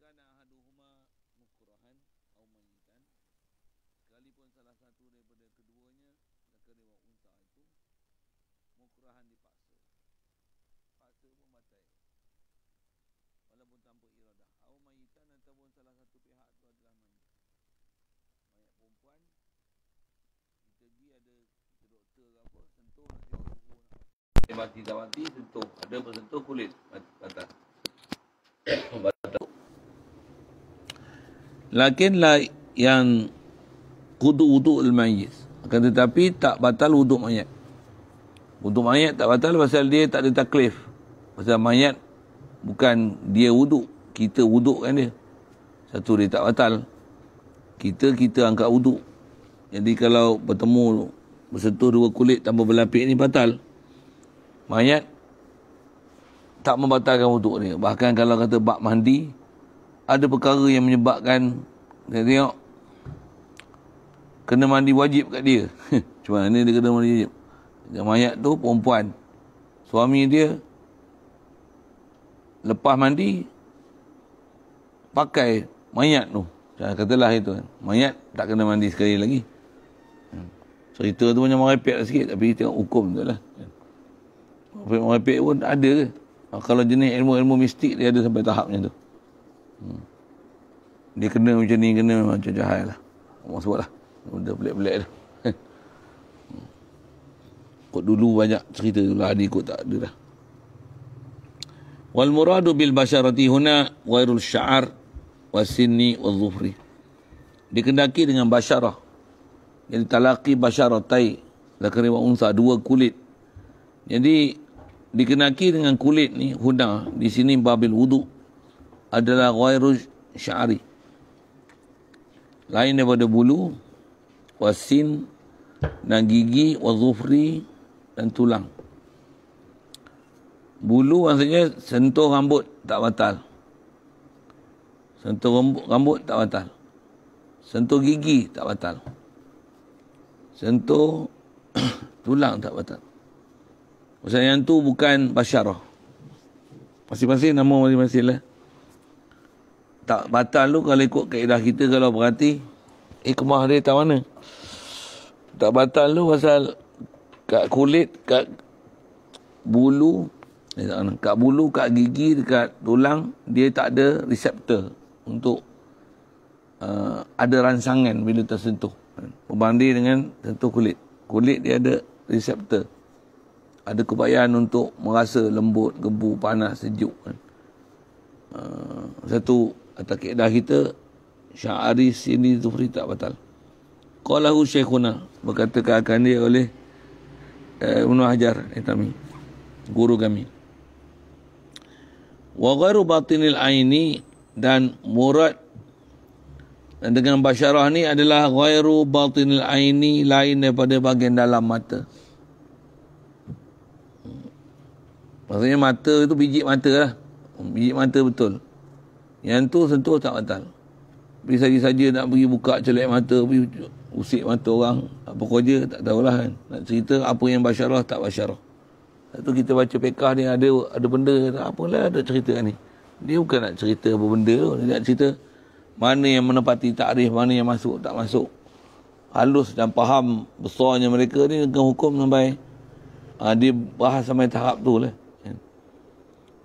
kana ahaduhuma mukrahan au mayitan sekalipun salah satu daripada keduanya laka dewa unta itu mukrahan dipaksa paksa pun matai walaupun tanpa au mayitan ataupun salah satu pihak tu adalah mayit ada doktor ke sentuh ada bersentuh kulit mati lakinlah yang kudu wuduk al-mayyit. Akan tetapi tak batal wuduk mayat. Wuduk mayat tak batal pasal dia tak ada taklif. Pasal mayat bukan dia wuduk. Kita wuduk kan dia. Satu dia tak batal. Kita, kita angkat wuduk. Jadi kalau bertemu, bersentuh dua kulit tanpa berlapik ni batal. Mayat tak membatalkan wuduk ni. Bahkan kalau kata bak mandi, ada perkara yang menyebabkan dia tengok kena mandi wajib kat dia. Cuma ni dia kena mandi wajib. Yang mayat tu perempuan. Suami dia lepas mandi pakai mayat tu. Jangan katalah itu. Kan. Mayat tak kena mandi sekali lagi. Hmm. Cerita tu macam merepek lah sikit. Tapi tengok hukum tu lah. Merepek pun ada ke? Kalau jenis ilmu-ilmu mistik dia ada sampai tahap macam tu. Hmm. Dia kena macam ni, kena macam jahat lah. Orang sebut lah. Benda pelik-pelik tu. Hmm. Kod dulu banyak cerita tu lah. Ni kod tak ada dah. Wal muradu bil basharati huna wairul sya'ar wasinni wal-zufri. Dikendaki dengan basyarah. yang talaki basyarah tai. Lakari wa unsa. Dua kulit. Jadi dikenaki dengan kulit ni huna di sini babil wudu adalah ghairu syari. Lain daripada bulu, wasin, dan gigi, wazufri, dan tulang. Bulu maksudnya sentuh rambut tak batal. Sentuh rambut, rambut tak batal. Sentuh gigi tak batal. Sentuh tulang tak batal. Maksudnya yang tu bukan basyarah. Masing-masing nama masing-masing lah tak batal tu kalau ikut kaedah kita kalau berhati ikmah eh, dia tak mana tak batal tu pasal kat kulit kat bulu eh, kat bulu kat gigi dekat tulang dia tak ada reseptor untuk uh, ada ransangan bila tersentuh berbanding dengan sentuh kulit kulit dia ada reseptor ada kebayaan untuk merasa lembut, gebu, panas, sejuk. Kan? Uh, satu atau kaedah kita syari sini zuhri tak batal qalahu syekhuna berkata akan dia oleh eh, Ibn Hajar Itami guru kami wa gharu batinil aini dan murad dengan basyarah ni adalah ghairu batinil aini lain daripada bahagian dalam mata maksudnya mata itu biji mata lah biji mata betul yang tu sentuh tak batal. Pergi saja-saja nak pergi buka celik mata, pergi usik mata orang, apa kau je, tak tahulah kan. Nak cerita apa yang basyarah, tak basyarah. Lepas tu kita baca pekah ni, ada ada benda, Apa apalah ada cerita ni. Dia bukan nak cerita apa benda tu, dia nak cerita mana yang menepati takrif, mana yang masuk, tak masuk. Halus dan faham besarnya mereka ni dengan hukum sampai ah, dia bahas sampai tahap tu lah. Kan.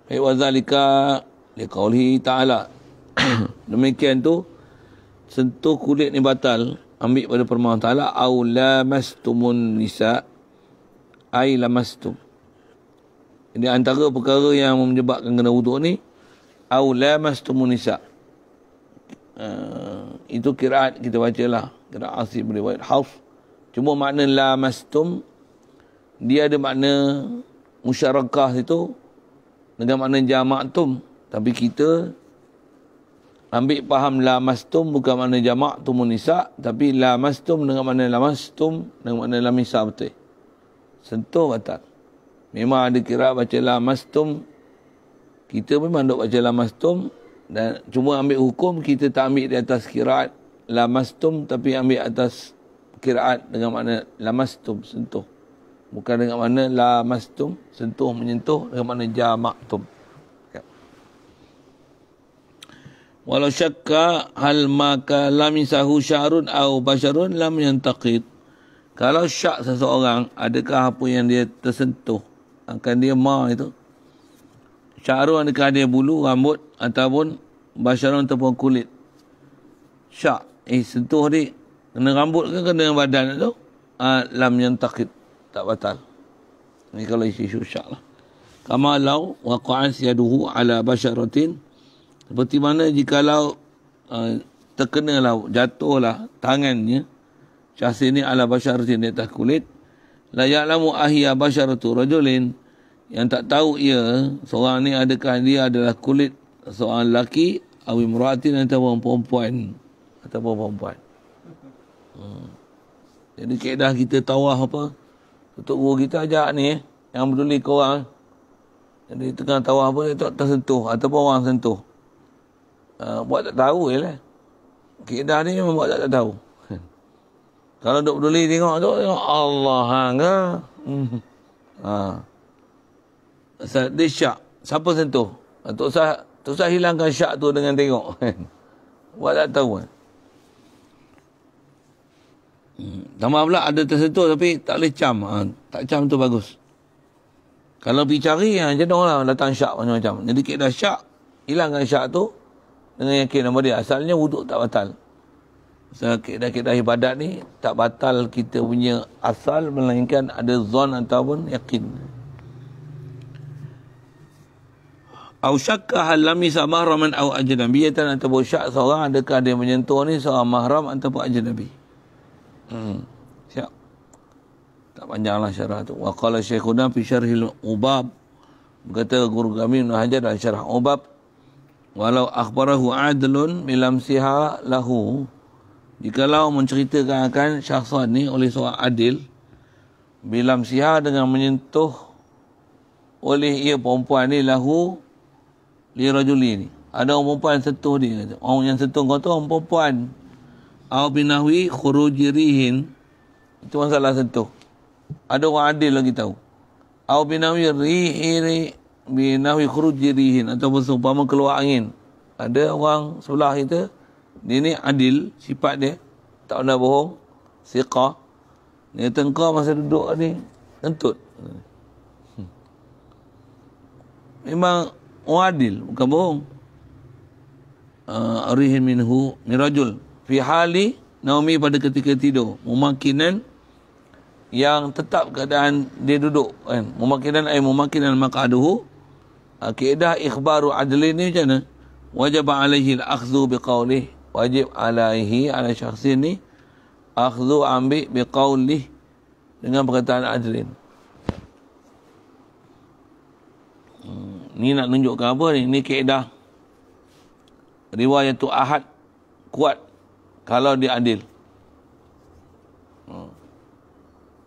Baik wazalika liqaulihi ta'ala demikian tu sentuh kulit ni batal ambil pada permohonan ta'ala au lamastumun nisa ay lamastum Jadi antara perkara yang menyebabkan kena wuduk ni au lamastumun nisa uh, itu kiraat kita baca lah kiraat asib boleh buat haf cuma makna lamastum dia ada makna musyarakah itu dengan makna jama'tum tapi kita ambil faham la mastum bukan makna jamak tu munisa tapi la mastum dengan makna la mastum dengan makna la misa betul. Sentuh batal. Memang ada kira baca la mastum kita memang duk baca la mastum dan cuma ambil hukum kita tak ambil di atas kiraat la mastum tapi ambil atas kiraat dengan makna la mastum sentuh. Bukan dengan makna la mastum sentuh menyentuh dengan makna jamak tum. walau syakka hal maka lamisahu syarun au basharun lam yantaqid kalau syak seseorang adakah apa yang dia tersentuh akan dia ma itu syarun adakah dia bulu rambut ataupun basharun ataupun kulit syak eh sentuh ni kena rambut ke kena badan itu uh, ah, lam yantaqid tak batal ini kalau isu syak lah Kamalau lau waqa'an siyaduhu ala basharatin seperti mana jika jikalau uh, eh, terkenalah, jatuhlah tangannya. Syahsi ni ala basyar di atas kulit. La ya'lamu ahiyah basyar tu rajulin. Yang tak tahu ia, seorang ni adakah dia adalah kulit seorang lelaki, awi muratin atau perempuan. Atau perempuan. Hmm. Jadi keadaan kita tawah apa? Tutup guru kita ajak ni, eh, yang peduli korang. Jadi tengah tawah apa, dia tak tersentuh. Ataupun orang sentuh. Ah, buat tak tahu je lah. Kedah ni memang buat tak, tak tahu. Hmm. Kalau duk peduli tengok tu, tengok Allah hangga. Hmm. Ha. Asal ah. dia syak. Siapa sentuh? Ah, Tok Ustaz, Tok Ustaz hilangkan syak tu dengan tengok. buat tak tahu kan? Tambah pula ada tersentuh tapi tak boleh cam. Ha. Tak cam tu bagus. Kalau pergi cari, ha, jenuh lah datang syak macam-macam. Jadi kita dah syak, hilangkan syak tu, dengan yang kira nombor dia. Asalnya wuduk tak batal. Sebab so, kira-kira ibadat ni tak batal kita punya asal melainkan ada zon ataupun yakin. Au syakka hal lam yasa mahraman au ajnabiyatan atau syak seorang adakah dia menyentuh ni seorang mahram ataupun ajnabi. Hmm. Siap. Tak panjanglah syarah tu. Wa qala fi syarhil ubab Kata guru kami Ibn Hajar dalam syarah ubab walau akhbarahu adlun milam siha lahu jikalau menceritakan akan syakhsan ni oleh seorang adil milam siha dengan menyentuh oleh ia perempuan ni lahu li rajuli ni ada orang perempuan yang sentuh dia orang yang sentuh kau tu orang perempuan au binahwi khurujirihin itu masalah sentuh ada orang adil lagi tahu au binahwi rihiri binawi khuruj jirihin atau seumpama keluar angin. Ada orang sebelah kita, dia ni adil, sifat dia, tak pernah bohong, siqa. Dia kata, masa duduk ni, tentut. Hmm. Memang orang adil, bukan bohong. Uh, arihin minhu mirajul. Fi hali Naomi pada ketika tidur. Mumakinan yang tetap keadaan dia duduk kan mumakinan ay mumakinan maka aduhu Akidah ikhbaru adlin ni macam mana? Wajib alaihi al-akhzu biqaulih. Wajib alaihi ala syakhsin ni. Akhzu ambik biqaulih. Dengan perkataan adlin. Hmm, ni nak tunjukkan apa ni? Ni kaedah. Riwayat tu ahad. Kuat. Kalau dia adil. Hmm.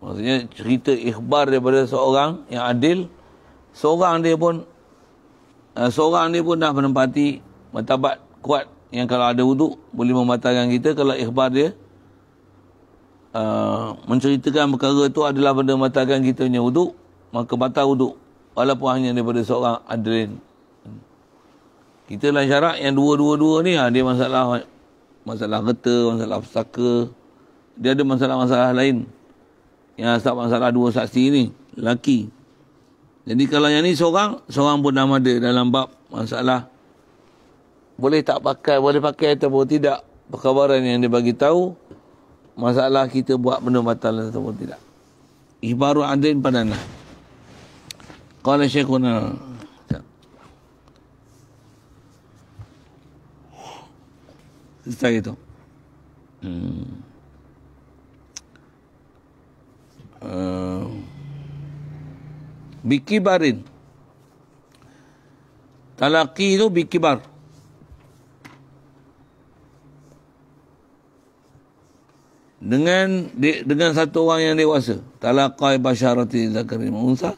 Maksudnya cerita ikhbar daripada seorang yang adil. Seorang dia pun uh, seorang ni pun dah menempati matabat kuat yang kalau ada wuduk boleh membatalkan kita kalau ikhbar dia uh, menceritakan perkara tu adalah benda membatalkan kita punya wuduk maka batal wuduk walaupun hanya daripada seorang adrin kita lah syarat yang dua-dua-dua ni ha, dia masalah masalah reta, masalah pusaka dia ada masalah-masalah lain yang asal masalah dua saksi ni lelaki jadi kalau yang ni seorang, seorang pun nama dia dalam bab masalah. Boleh tak pakai, boleh pakai atau tidak. Perkabaran yang dia bagi tahu masalah kita buat benda batal atau tidak. Ibaru adin padana. Lah. Qala syekhuna. Setelah itu. Hmm. Uh bikibarin talaki itu bikibar dengan dengan satu orang yang dewasa Talakai basharati zakari unsa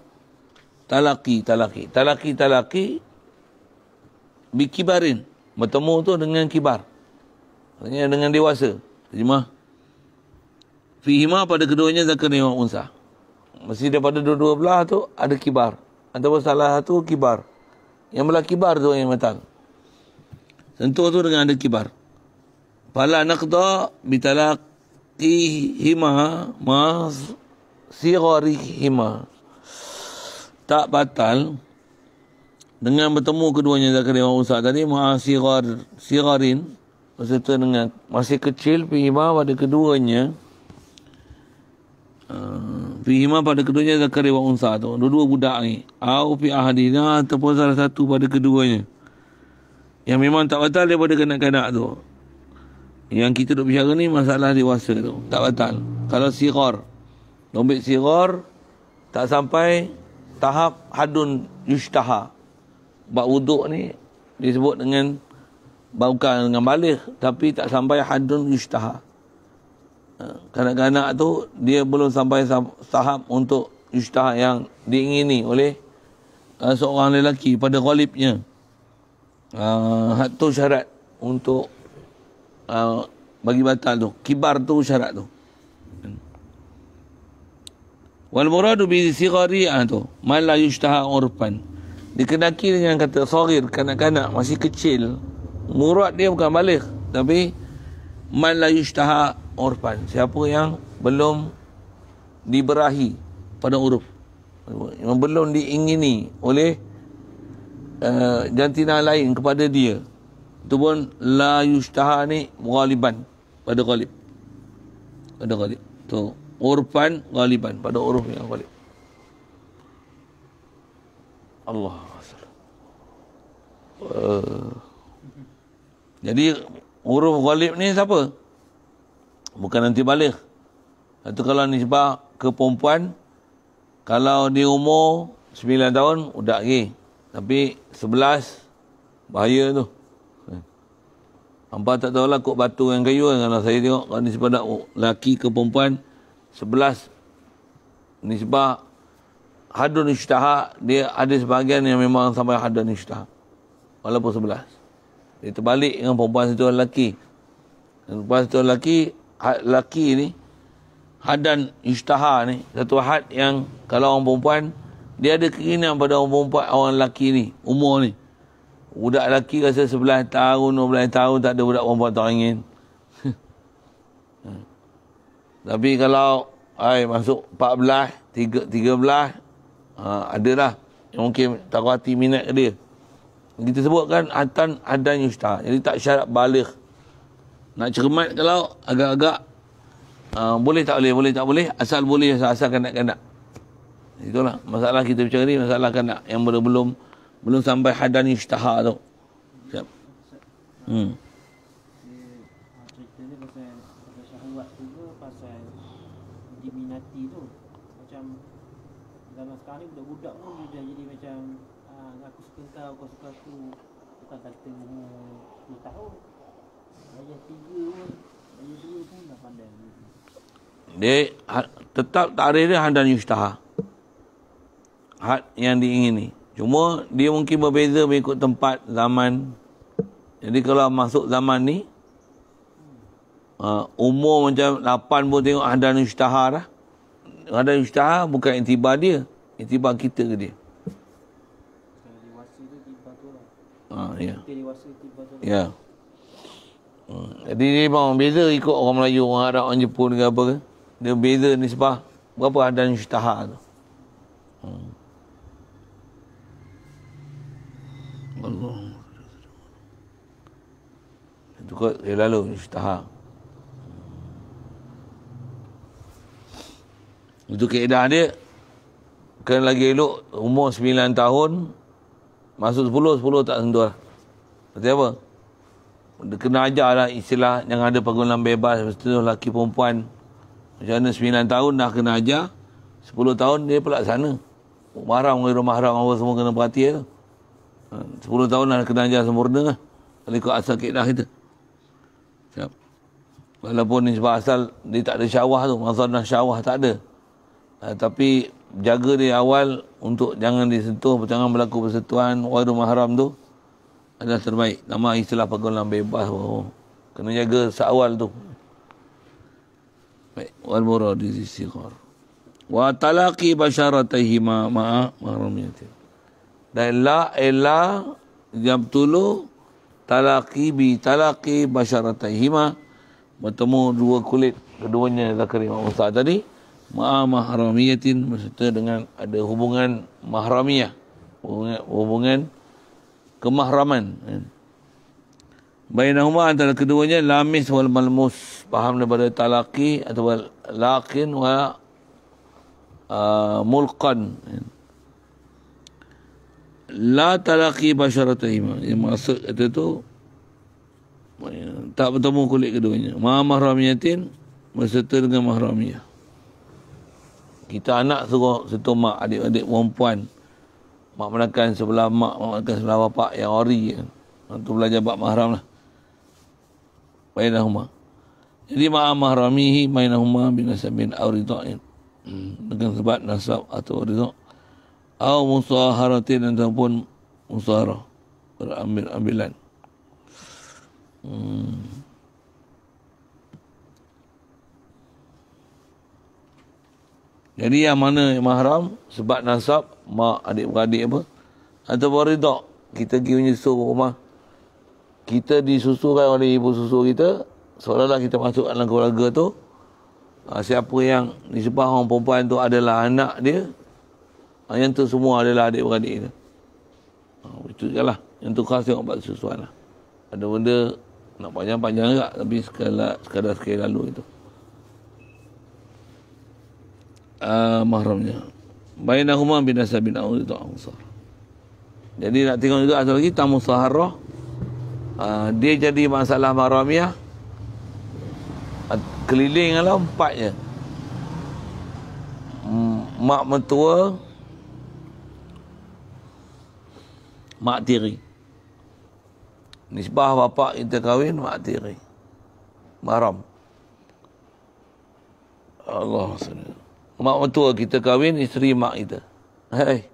talaki talaki talaki talaki bikibarin bertemu tu dengan kibar dengan dengan dewasa terjemah fihima pada keduanya zakari wa unsah Mesti daripada dua-dua belah tu ada kibar. Antara salah satu kibar. Yang belah kibar tu yang matang. Sentuh tu dengan ada kibar. Fala naqda bitalaqihima ma hima Tak batal dengan bertemu keduanya Zakaria dan Musa tadi ma sigar sigarin maksudnya dengan masih kecil pihima pada keduanya Ah, Fihima pada keduanya Zakari wa Unsa tu. Dua-dua budak ni. Au fi ahadina ataupun salah satu pada keduanya. Yang memang tak batal daripada kanak-kanak tu. Yang kita duk bicara ni masalah dewasa tu. Tak batal. Kalau sirar. Lombik sirar. Tak sampai tahap hadun yustaha, Bak wuduk ni disebut dengan baukan dengan balik. Tapi tak sampai hadun yustaha. Ha, kanak-kanak tu dia belum sampai tahap untuk ijtihad yang diingini oleh uh, seorang lelaki pada ghalibnya uh, tu syarat untuk uh, bagi batal tu kibar tu syarat tu wal muradu bi sigariah tu man la yushtaha urfan dikenaki dengan kata sagir kanak-kanak masih kecil murad dia bukan balik tapi man la yushtaha urfan siapa yang belum diberahi pada uruf yang belum diingini oleh uh, jantina lain kepada dia itu pun la yushtaha ghaliban pada ghalib pada ghalib tu urfan ghaliban pada uruf yang ghalib Allah Uh, jadi huruf ghalib ni siapa? bukan nanti balik. Itu kalau nisbah ke perempuan, kalau di umur 9 tahun, udah lagi. Tapi sebelas bahaya tu. Eh. Hampa tak tahulah kok batu yang kayu kan. Kalau saya tengok, kalau nisbah nak lelaki ke perempuan, 11 nisbah hadun ishtaha, dia ada sebahagian yang memang sampai hadun ishtaha. Walaupun sebelas Dia terbalik dengan perempuan satu lelaki. Dan perempuan satu lelaki, lelaki ni hadan istaha ni satu had yang kalau orang perempuan dia ada keinginan pada orang perempuan orang lelaki ni umur ni budak lelaki rasa sebelah tahun 12 tahun tak ada budak perempuan tak ingin tapi kalau ay masuk 14 tiga 13 ha, adalah yang mungkin tak hati minat ke dia kita sebutkan atan adan yustah jadi tak syarat balik nak cermat kalau agak-agak uh, boleh tak boleh boleh tak boleh asal boleh asal, asal kena kanak itulah masalah kita bincang ni masalah kena yang belum belum belum sampai hadan isytihar tu hmm dia ha, tetap takrir dia hadan yustaha. Had yang diingini. Cuma dia mungkin berbeza mengikut tempat, zaman. Jadi kalau masuk zaman ni, uh, umur macam 8 pun tengok hadan yustaha dah. Hadan yustaha bukan intibar dia. Intibar kita ke dia. Ah, ya. Ya. Hmm. Jadi dia memang beza ikut orang Melayu, orang Arab, orang Jepun ke apa ke dia beza nisbah berapa adan syutaha tu hmm. Allah itu kot dia lalu syutaha hmm. itu keedah dia Kena lagi elok umur 9 tahun masuk 10 10 tak sentuh lah Berarti apa? Dia kena ajar lah istilah yang ada pergaulan bebas, mesti lelaki perempuan. Macam mana 9 tahun dah kena ajar, 10 tahun dia pula sana. Mahram, ngiru mahram, apa semua kena perhati tu. Ya. Ha, 10 tahun dah kena ajar sempurna lah. Kali ikut asal kaedah kita. Siap. Walaupun ni sebab asal dia tak ada syawah tu. Mazanah syawah tak ada. Uh, tapi jaga dia awal untuk jangan disentuh, jangan berlaku persetuan, ngiru mahram tu adalah terbaik. Nama istilah pergolam bebas. Oh. Kena jaga seawal tu. Baik. Wal murad istighar. Wa talaqi basharatahi ma ma mahramiyati. Dan la ila jam tulu talaqi bi talaqi basharatahi ma bertemu dua kulit keduanya Zakari Imam Musa tadi ma mahramiyatin maksudnya dengan ada hubungan mahramiyah hubungan, hubungan kemahraman. Eh. Bainahuma antara keduanya lamis wal malmus. Faham daripada talaki atau lakin wa uh, mulqan. La talaki basyaratahima. Yang maksud kata itu tak bertemu kulit keduanya. Ma mahramiyatin berserta dengan mahramiyah. Kita anak suruh satu mak adik-adik perempuan. Mak menakan sebelah mak, mak menakan sebelah bapak yang ori. Untuk belajar bab mahram lah bainahuma. Jadi ma'a mahramihi bainahuma bin asabin aw ridain. Hmm, dengan sebab nasab atau ridho. atau musaharatin ataupun musara. Berambil ambilan. Hmm. Jadi yang mana yang mahram sebab nasab mak adik beradik apa atau ridha kita pergi menyusul rumah kita disusukan oleh ibu susu kita seolah-olah kita masuk dalam keluarga tu ah, siapa yang disebabkan orang perempuan tu adalah anak dia ah, yang tu semua adalah adik-beradik dia ah, itu je lah yang tu khas tengok buat susuan lah ada benda nak panjang-panjang tak tapi sekadar sekali lalu itu uh, mahramnya bainahumah bin Asyar bin Awli tu Ansar jadi nak tengok juga satu lagi tamu saharah Ah, dia jadi masalah maramiah ah, kelilinglah empatnya hmm, mak mentua mak tiri nisbah bapa kita kahwin mak tiri maram Allah SWT mak mentua kita kahwin isteri mak kita hei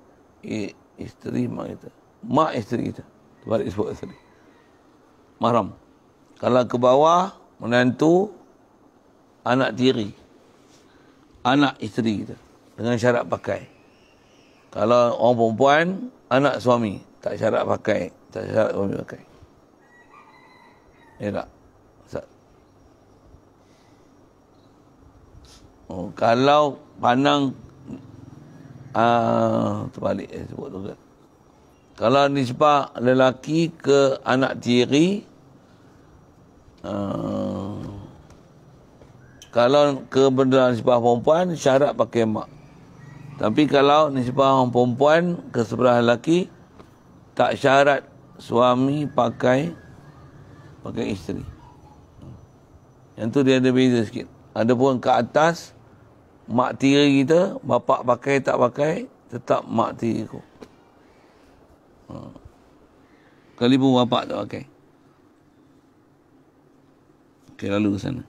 isteri mak kita mak isteri kita balik sebut isteri mahram. Kalau ke bawah, menantu, anak tiri. Anak isteri kita. Dengan syarat pakai. Kalau orang perempuan, anak suami. Tak syarat pakai. Tak syarat suami pakai. Ya Oh, kalau pandang uh, terbalik eh, sebut tu kan. Kalau nisbah lelaki ke anak tiri, Eh, kalau kebenaran sebuah perempuan syarat pakai mak tapi kalau nisbah orang perempuan ke sebelah lelaki tak syarat suami pakai pakai isteri. Yang tu dia ada beza sikit. Ada pun ke atas mak tiri kita, bapak pakai tak pakai tetap mak tiri kau. Ha. Kalibu bapak tak pakai ke lalu ke sana.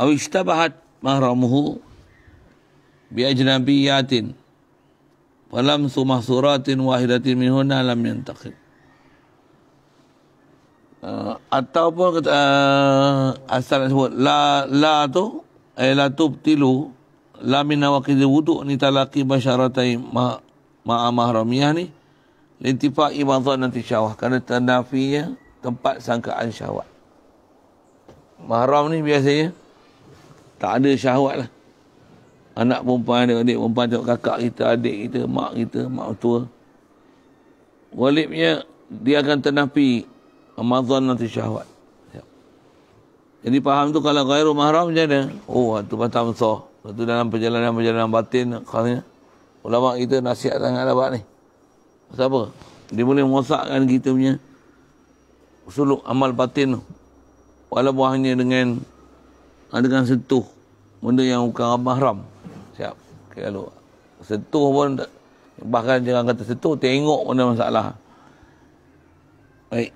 Awishtabahat mahramuhu bi ajnabiyatin falam su mahsuratin wahidatin minhunna lam yantaqib. Uh, ataupun kata uh, asal nak sebut la la tu ay eh, la tubtilu la min nawaqid wudu ni talaqi basharatai ma ma mahramiyah ni pak iman ibadah nanti syawah kerana tanafinya tempat sangkaan syahwat. Mahram ni biasanya tak ada syahwat lah. Anak perempuan, adik, adik perempuan, tengok kakak kita, adik kita, mak kita, mak tua. Walibnya dia akan tenapi Ramadan nanti syahwat. Jadi faham tu kalau gairu mahram macam mana? Oh, tu patah mesoh. tu dalam perjalanan-perjalanan batin khasnya. Ulama kita nasihat sangat dapat lah, ni. Sebab apa? Dia boleh mengosakkan kita punya suluk amal batin tu walaupun hanya dengan ah, dengan sentuh benda yang bukan mahram siap kalau sentuh pun bahkan jangan kata sentuh tengok mana masalah baik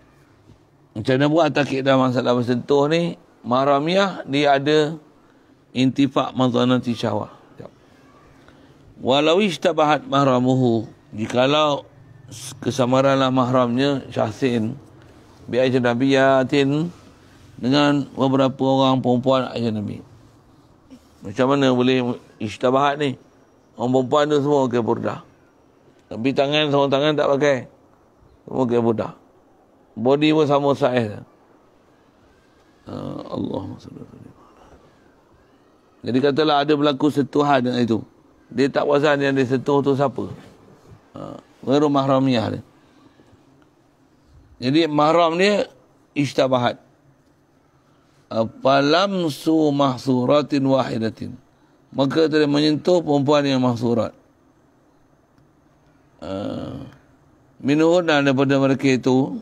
macam mana buat takik dalam masalah bersentuh ni mahramiah dia ada intifak mazanati syahwah siap walau ishtabahat mahramuhu jikalau kesamaranlah mahramnya syahsin bi ajnabiyatin dengan beberapa orang perempuan ajnabi. Macam mana boleh isytabahat ni? Orang perempuan tu semua ke burda. Tapi tangan sama tangan tak pakai. Semua ke burda. Body pun sama saiz. Uh, ha, Allahumma sallallahu jadi katalah ada berlaku setuhan dengan itu. Dia tak wazan yang dia setuh tu siapa. Ha, uh, Mahramiyah dia. Jadi mahram dia ishtabahat. Falam su mahsuratin wahidatin. Maka tidak menyentuh perempuan yang mahsurat. Uh, ah, minuhun dan daripada mereka itu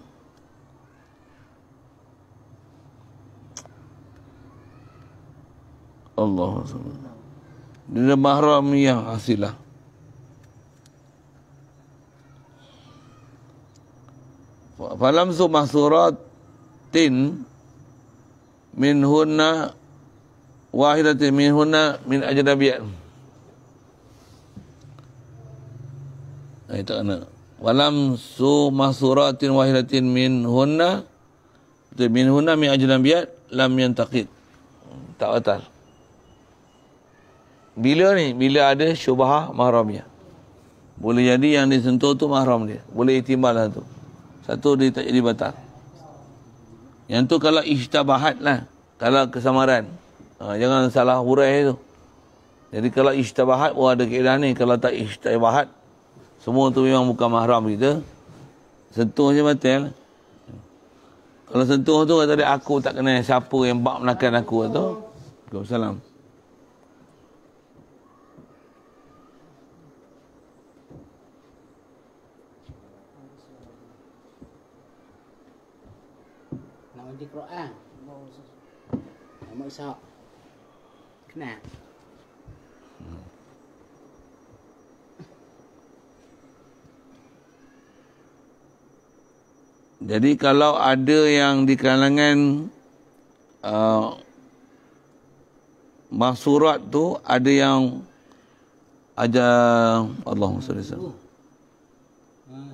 Allah SWT. Dia mahram yang hasilah. falam su mahsuratin min hunna wahidatin min hunna min ajnabiyat itu kena walam su mahsuratin wahidatin min hunna tu min hunna min ajnabiyat lam takit tak batal bila ni bila ada syubhah mahramnya boleh jadi yang disentuh tu mahram dia boleh itimal lah tu satu dia tak jadi batal. Yang tu kalau ishtabahat lah. Kalau kesamaran. Ha, jangan salah hurai tu. Jadi kalau ishtabahat wah oh ada keadaan ni. Kalau tak ishtabahat. Semua tu memang bukan mahram kita. Sentuh je batal. Kalau sentuh tu kata dia aku tak kenal siapa yang bak menakan aku tu. Assalamualaikum. Nanti Quran. Nama Isa. Kena. Hmm. Jadi kalau ada yang di kalangan uh, Masurat tu ada yang aja Allah SWT. Uh,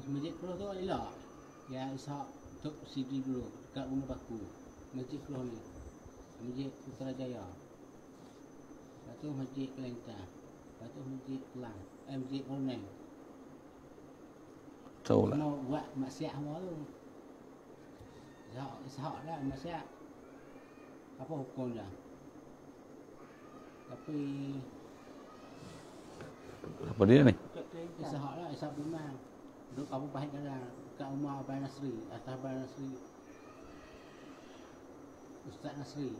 Semajid tu ialah ya Ishak Tuk Sidi dulu kat rumah paku masjid keluar ni masjid jaya, lepas tu masjid Kelantan lepas tu masjid Kelang eh masjid Orneng tahu lah nak buat maksiat sama tu sehat sehat lah maksiat apa hukum dah tapi apa dia ni? Isahak lah, Isahak Bumang Duduk apa pahit kadang Dekat rumah Abang Nasri Atas Abang Nasri Ustaz Nasri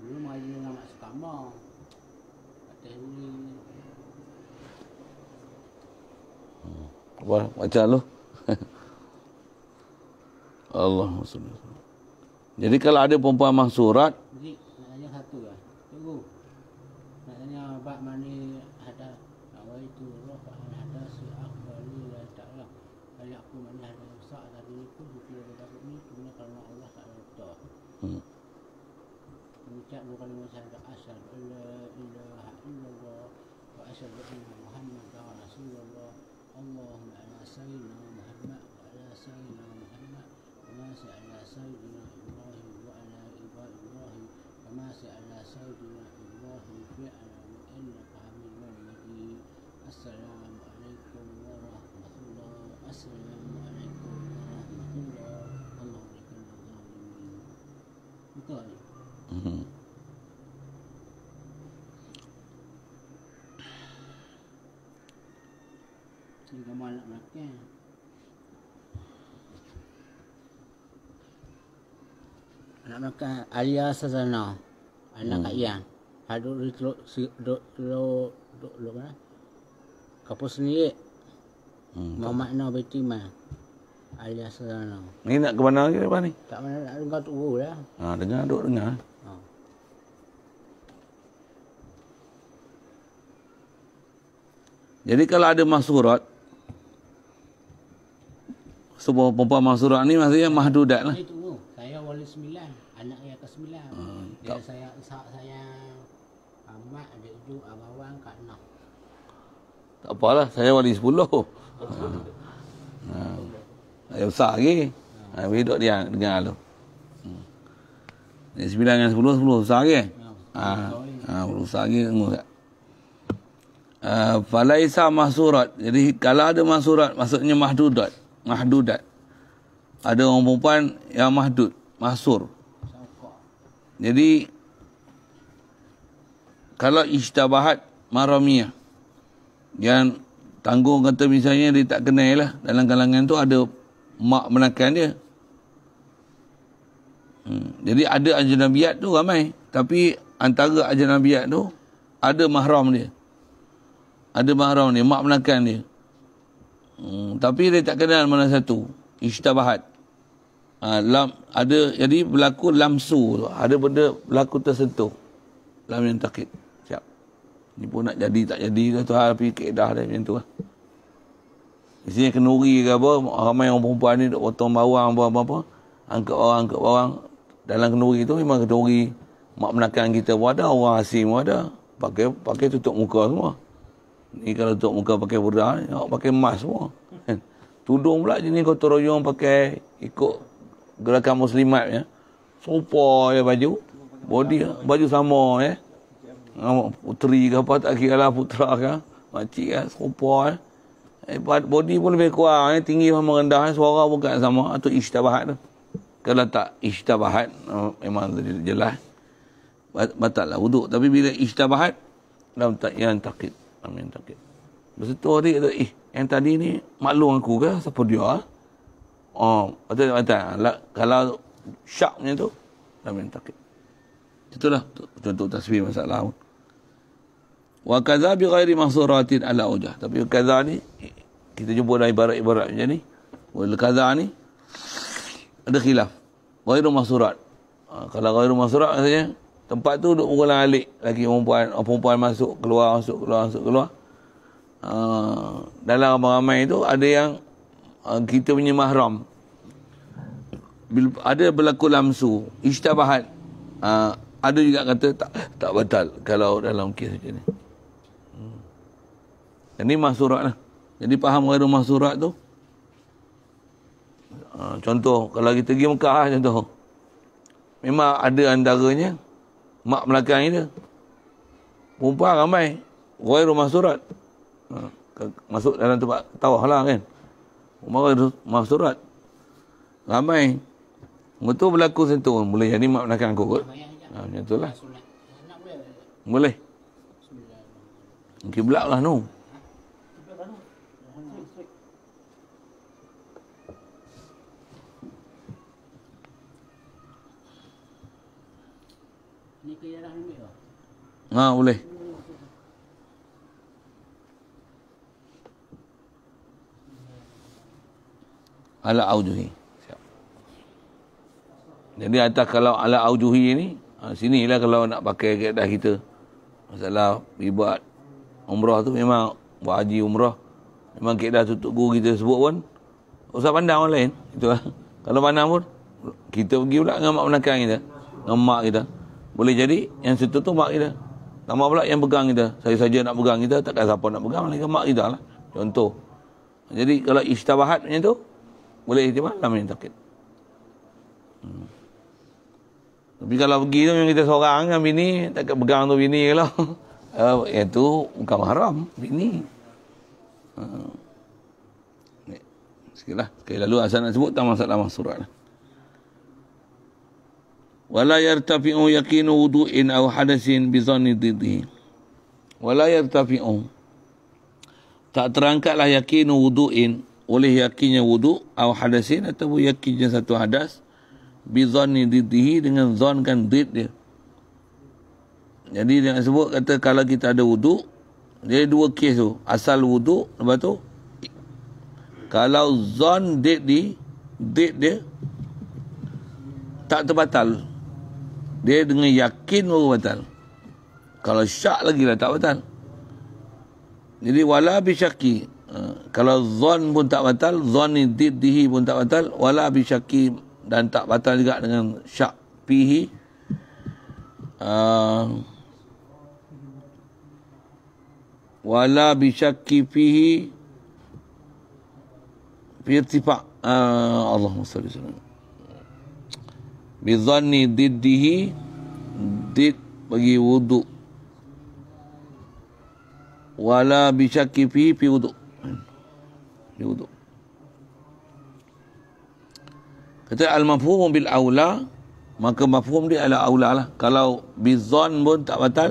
Dulu main dengan Mak Sukama Atas ni Apa? Macam lu? Allah SWT Jadi kalau ada perempuan mah surat Jadi, nak tanya satu lah Tunggu Nak tanya abad mana ada Awal itu سابق المسابق أشهد أن لا إله إلا الله وأشهد أن محمدا رسول الله اللهم على سيدنا محمد وعلى سيدنا محمد وما على سيدنا إبراهيم وعلى إبراهيم وما على سيدنا إبراهيم فعلا وإنك حميد مجيد السلام عليكم ورحمة الله السلام عليكم ورحمة الله الله يكرمك طيب Sehingga malak makan Nak makan Alia Sazana Anak hmm. Kak Ian Haduk di teluk Duk teluk Duk teluk kan Kapur sendiri hmm. Mamat nak beti man Alia Sazana Ni nak ke mana lagi lepas ni? Tak mana nak dengar tu lah ya. ha, Dengar duk dengar ha. Jadi kalau ada masurat semua perempuan Mansura ni maksudnya mahdudat lah. Itu, saya wali sembilan. Anak saya ke sembilan. Hmm, dia saya, isak saya, amat, adik itu abang-abang, kak nak. Tak apalah, saya wali sepuluh. Ha. Ha. besar lagi. Ha. Ha. Hidup dia dengan alu. Ini sembilan dengan sepuluh, sepuluh besar lagi. Ha. Ha. Sepuluh besar lagi, semua Uh, falaisa mahsurat. Jadi kalau ada mahsurat, maksudnya mahdudat mahdudat. Ada orang perempuan yang mahdud, masur. Jadi kalau ishtabahat maramiyah yang tangguh kata misalnya dia tak kenal lah dalam kalangan tu ada mak menakan dia. Hmm. Jadi ada ajnabiat tu ramai tapi antara ajnabiat tu ada mahram dia. Ada mahram dia, mak menakan dia. Hmm, tapi dia tak kenal mana satu. Ishtabahat. Ha, lam, ada, jadi berlaku lamsu. Ada benda berlaku tersentuh. Lam yang takit. Siap. Ini pun nak jadi tak jadi ke tu. Ha, tapi keedah dia macam tu lah. Isinya kenuri ke apa. Ramai orang perempuan ni duk potong bawang apa-apa. Angkat orang, angkat bawang. Dalam kenuri tu memang kenuri. Mak menakan kita pun ada. Orang asing pun ada. Pakai, pakai tutup muka semua. Ni kalau tok muka pakai burda, awak pakai emas semua. Kan? Tudung pula jenis kotor royong pakai ikut gerakan muslimat ya. Sopo ya baju. Body baju sama ya. Eh. Nama puteri ke apa tak kira lah putera ke. Makcik ya, sopo eh, ya. body pun lebih kurang ya. Tinggi ya. sama rendah eh. Suara bukan sama. atau isytabahat tu. Kalau tak isytabahat oh, memang jelas. Batal lah wuduk. Tapi bila isytabahat dalam tak yang takit. Amin takut. Lepas tu adik kata, eh, yang tadi ni maklum aku ke? Siapa dia? Ha? Oh, kata dia kata, kalau syaknya tu, amin takut. Itulah contoh tasbih masalah. Wa kaza bi ghairi mahsuratin ala ujah. Tapi kaza ni, kita jumpa dalam ibarat-ibarat macam ni. Wa kaza ni, ada khilaf. Ghairu mahsurat. Ha, kalau ghairu mahsurat, maksudnya. Tempat tu duduk mengulang alik lagi perempuan, oh, perempuan masuk, keluar, masuk, keluar, masuk, keluar. Uh, dalam ramai-ramai itu ada yang uh, kita punya mahram. Bila, ada berlaku lamsu, isytabahat. Uh, ah, ada juga kata tak tak batal kalau dalam kes macam ni. Hmm. Ini mahsurat lah. Jadi faham kalau mahsurat tu. Uh, contoh, kalau kita pergi Mekah contoh. Memang ada antaranya mak Melaka ni dia. Perempuan ramai. Gawai rumah surat. Ha, masuk dalam tempat tawah lah kan. Rumah rumah surat. Ramai. Betul berlaku sentuh. Boleh, jadi mak Melaka ha, yang belakang aku kot. Ha, macam tu lah. Boleh. Mungkin belak lah Nuh. No. Ha boleh. Ala aujuhi. Jadi atas kalau ala aujuhi ni, ha, sinilah kalau nak pakai kaedah kita. Masalah pergi umrah tu memang buat haji umrah. Memang kaedah tutup guru kita sebut pun. Usah pandang orang lain. Itu lah. Kalau pandang pun, kita pergi pula dengan mak menakang kita. Dengan mak kita. Boleh jadi yang situ tu mak kita. Nama pula yang pegang kita. Saya saja nak pegang kita, ada siapa nak pegang. Lagi mak kita lah. Contoh. Jadi kalau istabahat macam tu, boleh kita malam macam takit. Hmm. Tapi kalau pergi tu memang kita seorang dengan bini, takkan pegang tu bini ke lah. Uh, yang tu bukan mahram, bini. Hmm. Sekilah, sekali lalu asal nak sebut tentang masalah surat lah wala yartafi'u yaqinu wudu'in aw hadasin bi dhanni didhi wala yartafi'u tak terangkatlah yaqinu wudu'in oleh yakinnya wudu aw hadasin atau yakinnya satu hadas bi dhanni didhi dengan zonkan did dia jadi dia sebut kata kalau kita ada wudu dia ada dua kes tu asal wudu lepas tu kalau zon did di did dia tak terbatal dia dengan yakin baru batal. Kalau syak lagi lah tak batal. Jadi wala syaki ha, kalau zon pun tak batal, zon ni did dihi pun tak batal, wala syaki dan tak batal juga dengan syak pihi. Uh, wala bisyaki pihi. Pihir tipak. Uh, ha, Allahumma sallallahu alaihi wa sallam bidhanni diddihi did bagi wudu wala bisyaki fi fi wudu fi wudu kata al mafhum bil aula maka mafhum dia adalah aula lah kalau bidhan pun tak batal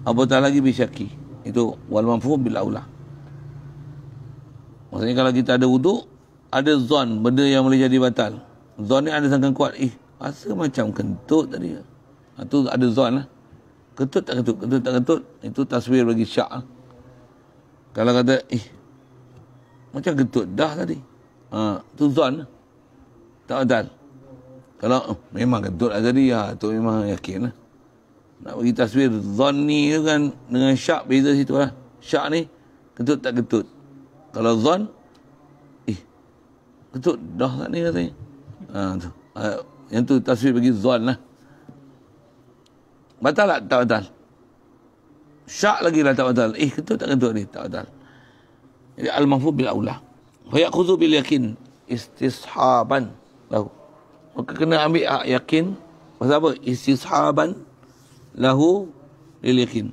tak lagi bisyaki itu wal mafhum bil aula maksudnya kalau kita ada wudu ada zon benda yang boleh jadi batal Zon ni ada sangkan kuat. Eh, rasa macam kentut tadi. Ha, ada zon lah. Ketut tak ketut, ketut tak ketut. Itu taswir bagi syak lah. Kalau kata, eh, macam ketut dah tadi. Ha, tu zon lah. Tak betul. Kalau eh, memang ketut lah tadi, ha, tu memang yakin lah. Nak bagi taswir zon ni tu kan dengan syak beza situ lah. Syak ni, ketut tak ketut. Kalau zon, eh, ketut dah tak ni katanya. Ha, tu. Uh, yang tu tasbih bagi zon lah. Batal tak? Tak batal. Syak lagi lah tak batal. Eh, kentut tak kentut ni? Tak batal. Jadi, al-mahfub bil-aulah. Faya'kudu bil-yakin istishaban. Lahu. Maka kena ambil hak yakin. Pasal apa? Istishaban. Lahu. bila yakin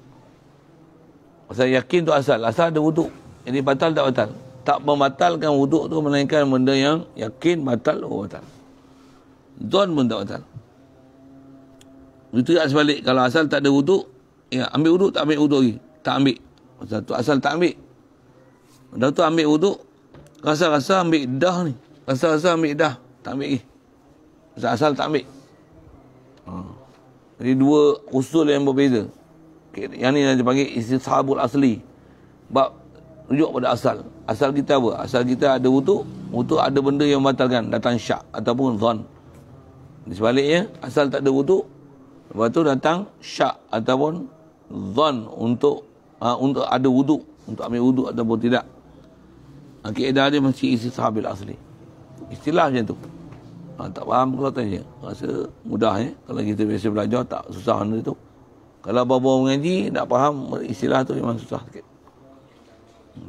Pasal yakin tu asal. Asal ada wuduk. Jadi, batal tak batal. Tak membatalkan wuduk tu melainkan benda yang yakin, batal, oh, batal. Don pun tak batal. Itu yang sebalik. Kalau asal tak ada wuduk, ya ambil wuduk tak ambil wuduk lagi. Tak ambil. satu asal tak ambil. Dah tu ambil wuduk, rasa-rasa ambil dah ni. Rasa-rasa ambil dah. Tak ambil lagi. Pasal asal tak ambil. Hmm. Jadi dua usul yang berbeza. Yang ni yang isi istisabul asli. Sebab rujuk pada asal. Asal kita apa? Asal kita ada wuduk, wuduk ada benda yang membatalkan. Datang syak ataupun zon. Di sebaliknya, asal tak ada wuduk, lepas tu datang syak ataupun zon untuk uh, untuk ada wuduk, untuk ambil wuduk ataupun tidak. Akidah dia mesti isi sahabil asli. Istilah macam tu. Ha, tak faham kalau tanya. Rasa mudah eh? Kalau kita biasa belajar, tak susah benda tu. Kalau bawa-bawa mengaji, nak faham istilah tu memang susah sikit.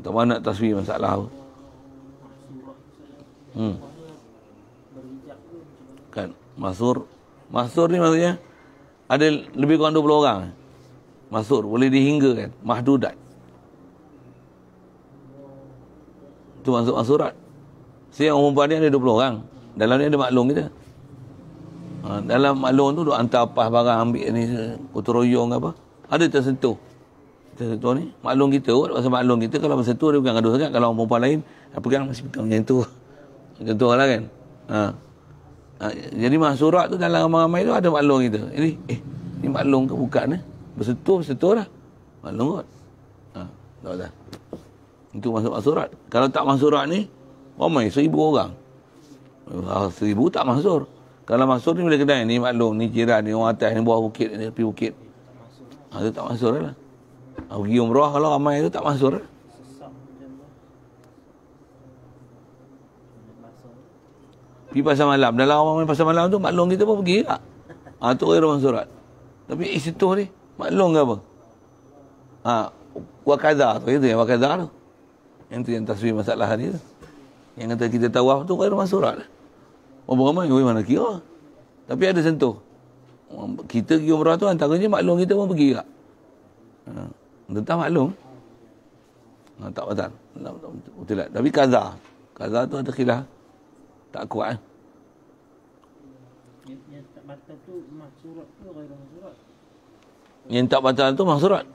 Tak faham nak taswi masalah apa. Hmm. Kan? Masur. Masur ni maksudnya ada lebih kurang 20 orang. Masur boleh dihingga kan. Mahdudat. Itu masuk masurat. Si yang umum ni ada 20 orang. Dalam ni ada maklum kita. Ha, dalam maklum tu duk hantar apa barang ambil ni kotor apa. Ada tersentuh. Tersentuh ni. Maklum kita kot. Pasal maklum kita kalau tersentuh dia bukan gaduh sangat. Kalau umum lain apa pegang masih pegang macam tu. Contoh lah kan. Haa. Ah, jadi mahsurat tu dalam ramai-ramai tu ada maklong kita. Ini eh ni maklong ke bukan eh? Bersetuh bersetuh lah. Maklong kot. Ha, tak Itu masuk mahsurat. Kalau tak mahsurat ni ramai seribu orang. Ah, seribu tak mahsur. Kalau mahsur ni boleh kedai ni maklong ni jiran ni orang atas ni bawah bukit ni tepi bukit. Ha, tak mahsur lah. Ha, umrah kalau ramai tu tak mahsur lah. pergi pasal malam. Dalam orang main pasal malam tu, maklum kita pun pergi tak? Ha, ah, tu orang rumah surat. Tapi isituh eh, ni, maklum ke apa? Ha, wakadha tu, itu yang wakadha tu. Yang tu yang tasbih masalah ni. tu. Yang kata kita tawaf tu, orang rumah surat. Orang ramai, orang mana kira. Tapi ada sentuh. Kita kira umrah tu, antaranya maklum kita pun pergi ha, tak? Ha, tentang maklum. Ha, tak patah. Tapi kaza. Kaza tu ada khilaf tak kuat kan? Yang, yang tak batal tu mah surat ke orang Yang tak batal tu mah kan?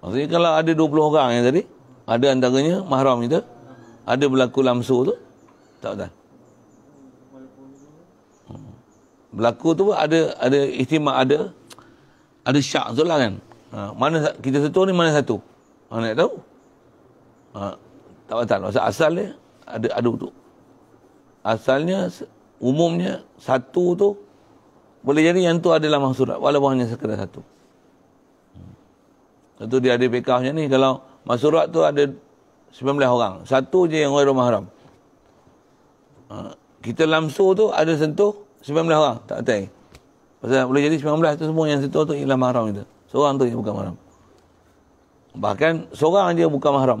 Maksudnya kalau ada 20 orang yang tadi, ada antaranya mahram kita, ah. ada berlaku lamsu tu, tak batal. Hmm. Berlaku tu pun ada ada ihtimal ada ada syak tu lah kan. Ha, mana kita satu ni mana satu? Mana ha, nak tahu? Ha, tak batal. Maksud asalnya ada ada wuduk. Asalnya umumnya satu tu boleh jadi yang tu adalah mahsurat walaupun hanya sekadar satu. Hmm. Satu dia ada pekahnya ni kalau mahsurat tu ada 19 orang. Satu je yang orang mahram. Ha, kita lamsu tu ada sentuh 19 orang. Tak tahu. Pasal boleh jadi 19 tu semua yang sentuh tu ialah mahram itu. Seorang tu yang bukan mahram. Bahkan seorang je bukan mahram.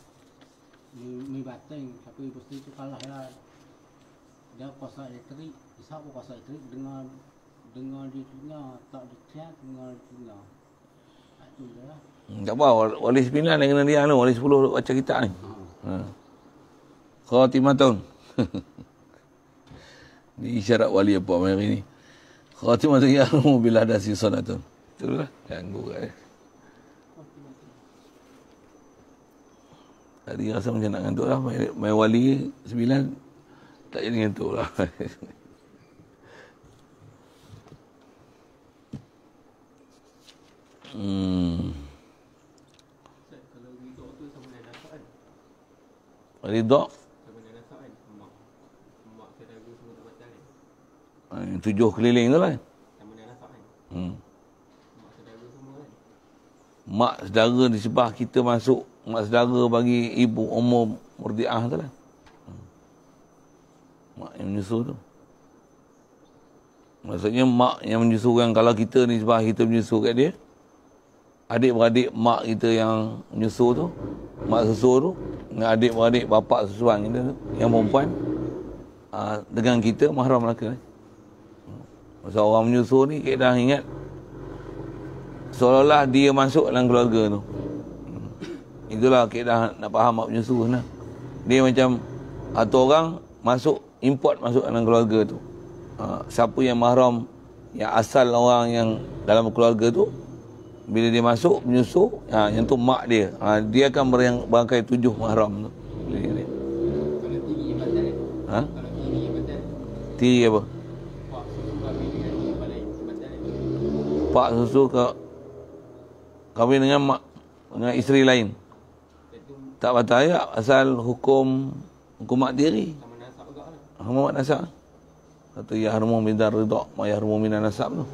di bateng tapi pasti itu kalah lah dia kuasa elektrik bisa aku kuasa elektrik dengan dengan dirinya tak dicat dengan dirinya dia lah hmm, tak apa, wali sembilan yang kena dia tu, wali sepuluh baca kita ni. Ha. Hmm. Hmm. Khatimatun. ni isyarat wali apa hari ni. Khatimatun ya Allah bila dasi sanatun. Itulah, ganggu kat ya. Tadi rasa macam nak ngantuk lah. Main, wali sembilan, tak jadi ngantuk lah. hmm. Ridha kan? kan? Tujuh keliling tu lah Hmm. Mak sedara disebah kita masuk mak saudara bagi ibu umur murdiah tu lah. Mak yang menyusu tu. Maksudnya mak yang menyusukan kalau kita ni sebab kita menyusu kat dia. Adik-beradik mak kita yang menyusu tu. Mak susu tu. Dengan adik-beradik bapak susuan kita tu. Yang perempuan. Ah, dengan kita mahram mereka ni. Maksud orang menyusu ni kita dah ingat. Seolah-olah dia masuk dalam keluarga tu. Itulah keadaan nak faham Mak Yusuf ni. Lah. Dia macam atau orang masuk, import masuk dalam keluarga tu. Ha, siapa yang mahram, yang asal orang yang dalam keluarga tu, bila dia masuk, menyusul, ha, yang tu mak dia. Ha, dia akan berangkai tujuh mahram tu. Kalau ha? tinggi ibadah, ha? apa? Pak susu ke kahwin dengan mak dengan isteri lain tak patah ayat asal hukum hukum mak diri sama nasab kata ya harumu min dar ridha ma yahrumu min nasab tu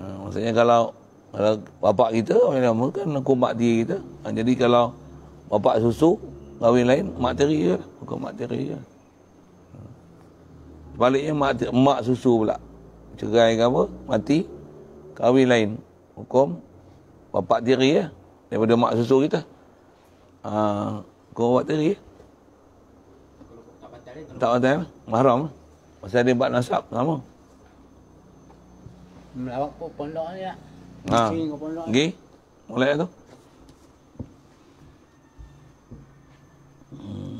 ha, maksudnya kalau kalau bapak kita orang lama kan hukum mak diri kita ha, jadi kalau bapak susu kawin lain mak diri je lah. hukum mak diri je lah. ha. sebaliknya mak, mak susu pula cerai ke apa mati kawin lain hukum bapak diri ya lah daripada mak susu kita Ah, kau buat tadi tak pantai mahram masa dia buat nasab sama melawat pun pondok ni ya. ha. pergi mulai tu hmm.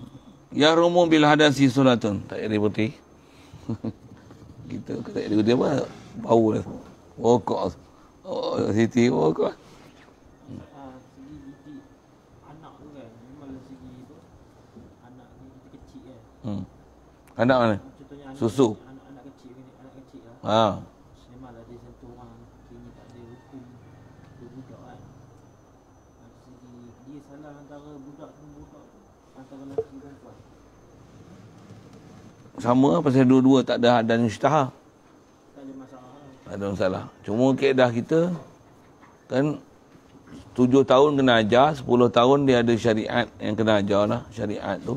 Ya rumu bil hadasi solatun. Tak ada berhenti. Kita kata ada apa? Bau lah. Wokok. Oh, Siti wokok. Hmm. Anak mana? susu. Anak, anak ya. Ha. Lah, kan. Sama lah pasal dua-dua tak ada hadan istihar. Tak ada masalah. Tak ada masalah. Cuma keadaan kita kan tujuh tahun kena ajar, sepuluh tahun dia ada syariat yang kena ajar lah, syariat tu.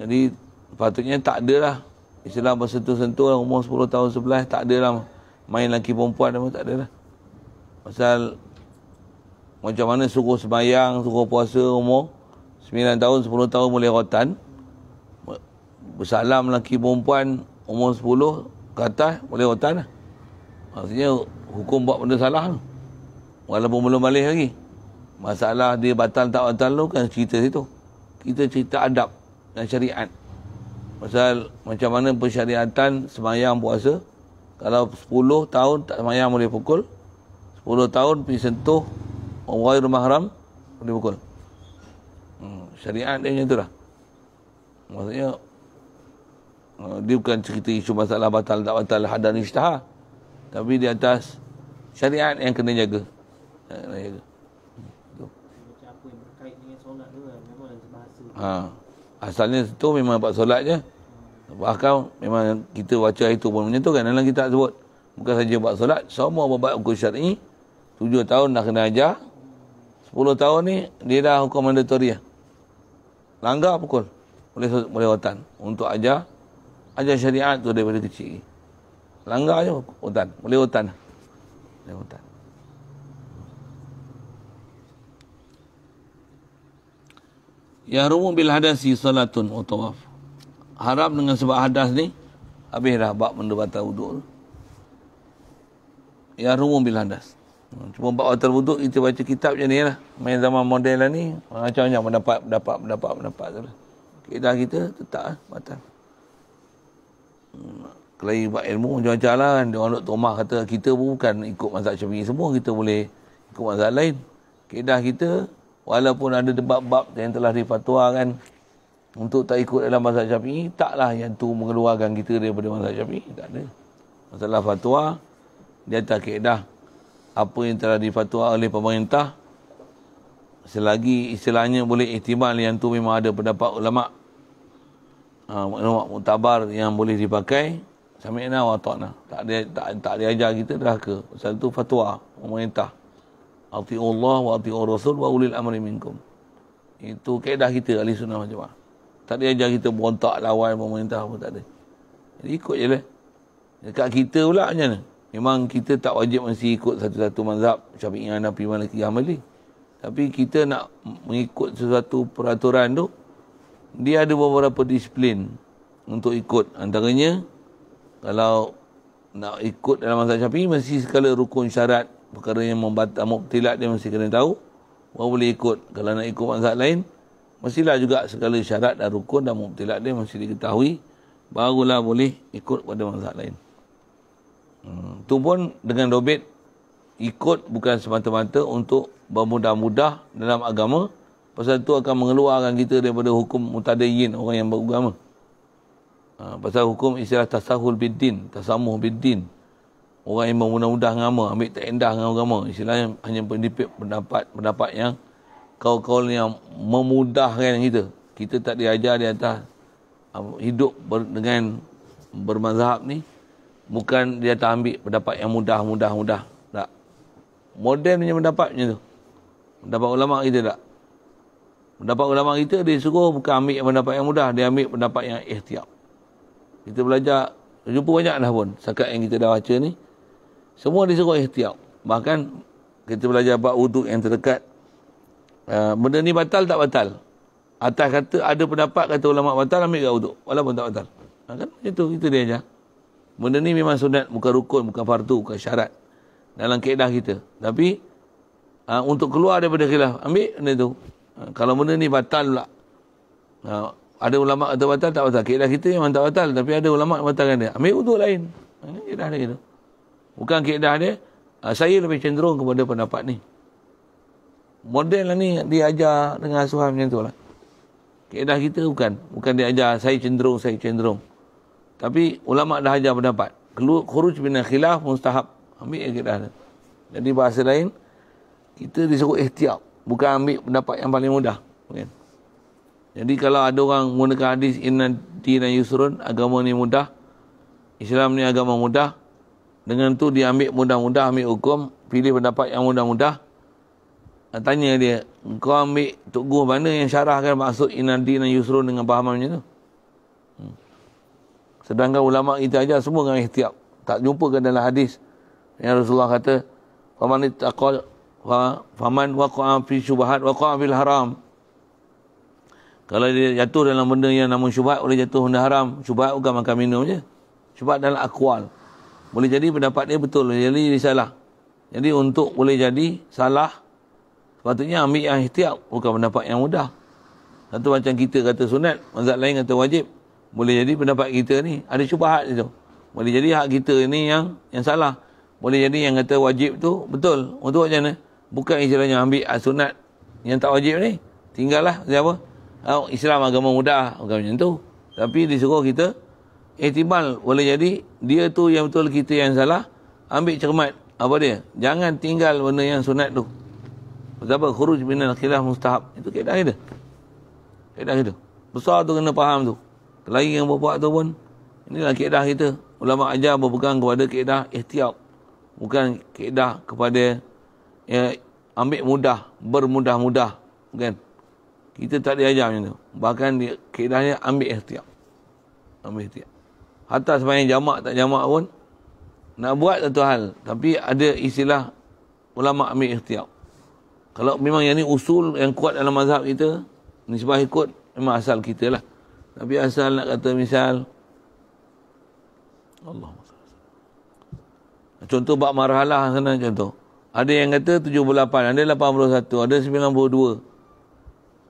Jadi patutnya tak adalah Islam bersentuh-sentuh lah umur 10 tahun 11 tak adalah main lelaki perempuan apa tak adalah. Pasal macam mana suruh sembahyang, suruh puasa umur 9 tahun 10 tahun boleh rotan. Bersalam lelaki perempuan umur 10 ke atas boleh rotan lah. Maksudnya hukum buat benda salah tu. Walaupun belum balik lagi. Masalah dia batal tak batal tu kan cerita situ. Kita cerita adab dan syariat. Pasal macam mana persyariatan semayang puasa. Kalau 10 tahun tak semayang boleh pukul. 10 tahun pergi sentuh orang mahram boleh pukul. Hmm, syariat dia macam itulah. Maksudnya uh, dia bukan cerita isu masalah batal tak batal hadan ishtaha. Tapi di atas syariat yang kena jaga. Kena Asalnya itu memang buat solat je. Bahkan memang kita baca itu pun macam tu kan. Dalam kita sebut. Bukan saja buat solat. Semua buat hukum syar'i. Tujuh tahun dah kena ajar. Sepuluh tahun ni dia dah hukum mandatory lah. Langgar pukul. Boleh, boleh hutan. Untuk ajar. Ajar syariat tu daripada kecil. Langgar je hutan. Boleh hutan. Boleh hutan. Ya rumu bil hadasi salatun wa tawaf. Harap dengan sebab hadas ni habis dah bab mendebata wuduk. Ya rumu bil hadas. Cuma bab waktu wuduk kita baca kitab je ni lah. Main zaman model lah ni macam macam mendapat mendapat mendapat mendapat tu lah. Kita kita tetap lah batal. Hmm, Kelahi buat ilmu macam-macam lah kan. Dia orang Tomah kata kita bukan ikut mazhab syafi'i semua. Kita boleh ikut mazhab lain. Kedah kita walaupun ada debat-bab yang telah difatwakan untuk tak ikut dalam mazhab Syafi'i, taklah yang tu mengeluarkan kita daripada mazhab Syafi'i, tak ada. Masalah fatwa dia atas kaedah apa yang telah difatwa oleh pemerintah selagi istilahnya boleh ihtimal yang tu memang ada pendapat ulama ulama ha, mutabar yang boleh dipakai sami'na wa ta'na tak ada tak, tak diajar kita dah ke pasal fatwa pemerintah atiu Allah wa atiu Rasul wa ulil amri minkum. Itu kaedah kita ahli sunnah wal jamaah. Tak ada ajar kita berontak lawan pemerintah apa tak ada. Jadi ikut je lah. Dekat kita pula macam mana? Memang kita tak wajib mesti ikut satu-satu mazhab Syafi'i Hanafi Maliki Hambali. Tapi kita nak mengikut sesuatu peraturan tu dia ada beberapa disiplin untuk ikut. Antaranya kalau nak ikut dalam mazhab Syafi'i mesti sekala rukun syarat perkara yang membatal muktilat dia mesti kena tahu baru boleh ikut kalau nak ikut mazhab lain mestilah juga segala syarat dan rukun dan muktilat dia mesti diketahui barulah boleh ikut pada mazhab lain hmm. tu pun dengan dobit ikut bukan semata-mata untuk bermudah-mudah dalam agama pasal tu akan mengeluarkan kita daripada hukum mutadayyin orang yang beragama ha, pasal hukum istilah tasahul bid din tasamuh bid orang yang mudah-mudah ngama, ambil tak endah dengan agama. Istilahnya hanya pendapat pendapat yang kau-kau yang memudahkan kita. Kita tak diajar di atas um, hidup ber, dengan bermazhab ni bukan dia tak ambil pendapat yang mudah-mudah-mudah. Tak. Modernnya pendapatnya tu. Pendapat ulama kita tak. Pendapat ulama kita dia suruh bukan ambil yang pendapat yang mudah, dia ambil pendapat yang ikhtiar. Kita belajar jumpa banyak dah pun sakat yang kita dah baca ni semua disuruh ikhtiar. Bahkan kita belajar bab wuduk yang terdekat. Uh, benda ni batal tak batal? Atas kata ada pendapat kata ulama batal ambil kat wuduk walaupun tak batal. Ha, kan itu itu dia aja. Benda ni memang sunat bukan rukun bukan fardu bukan syarat dalam kaedah kita. Tapi ha, untuk keluar daripada khilaf ambil benda tu. Ha, kalau benda ni batal pula. Ha, ada ulama kata batal tak batal. Kaedah kita memang tak batal tapi ada ulama batalkan dia. Ambil wuduk lain. Ha, kaedah dia Bukan keadaan dia. Uh, saya lebih cenderung kepada pendapat ni. Model lah ni dia diajar dengan asuhan macam tu lah. Keadaan kita bukan. Bukan dia diajar saya cenderung, saya cenderung. Tapi ulama dah ajar pendapat. Khuruj bin khilaf mustahab. Ambil yang dah. Jadi bahasa lain, kita disuruh ikhtiar. Bukan ambil pendapat yang paling mudah. Mungkin. Jadi kalau ada orang menggunakan hadis inna dina yusrun agama ni mudah Islam ni agama mudah dengan tu dia ambil mudah-mudah ambil hukum, pilih pendapat yang mudah-mudah. Tanya dia, kau ambil Tok Guh mana yang syarahkan maksud inadi dan yusrun dengan pahamannya tu? Hmm. Sedangkan ulama kita aja semua dengan ihtiyab. Tak jumpa ke dalam hadis yang Rasulullah kata, "Faman taqal fa faman waqa'a fi syubhat waqa'a fil haram." Kalau dia jatuh dalam benda yang namun syubhat boleh jatuh benda haram. Syubhat bukan makan minum je. Syubhat dalam akwal boleh jadi pendapat dia betul boleh jadi dia salah jadi untuk boleh jadi salah sepatutnya ambil yang ikhtiar bukan pendapat yang mudah satu macam kita kata sunat mazhab lain kata wajib boleh jadi pendapat kita ni ada syubhat itu boleh jadi hak kita ni yang yang salah boleh jadi yang kata wajib tu betul untuk macam mana bukan istilahnya ambil sunat yang tak wajib ni tinggallah siapa oh, Islam agama mudah bukan macam tu tapi disuruh kita Iktibal boleh jadi dia tu yang betul kita yang salah. Ambil cermat apa dia? Jangan tinggal benda yang sunat tu. Sebab khuruj min al-khilaf mustahab. Itu keadaan kita. Keadaan kita. Besar tu kena faham tu. Lagi yang berbuat tu pun inilah keadaan kita. Ulama ajar berpegang kepada keadaan ihtiyat. Bukan keadaan kepada ya, ambil mudah, bermudah-mudah. Bukan. Kita tak diajar macam tu. Bahkan keadaannya kaedahnya ambil ihtiyat. Ambil ihtiyat. Hatta sepanjang jamak tak jamak pun. Nak buat satu hal. Tapi ada istilah ulama ambil ikhtiar. Kalau memang yang ni usul yang kuat dalam mazhab kita. Nisbah ikut memang asal kita lah. Tapi asal nak kata misal. Allah. Contoh bak marhalah sana contoh. Ada yang kata 78, ada 81, ada 92.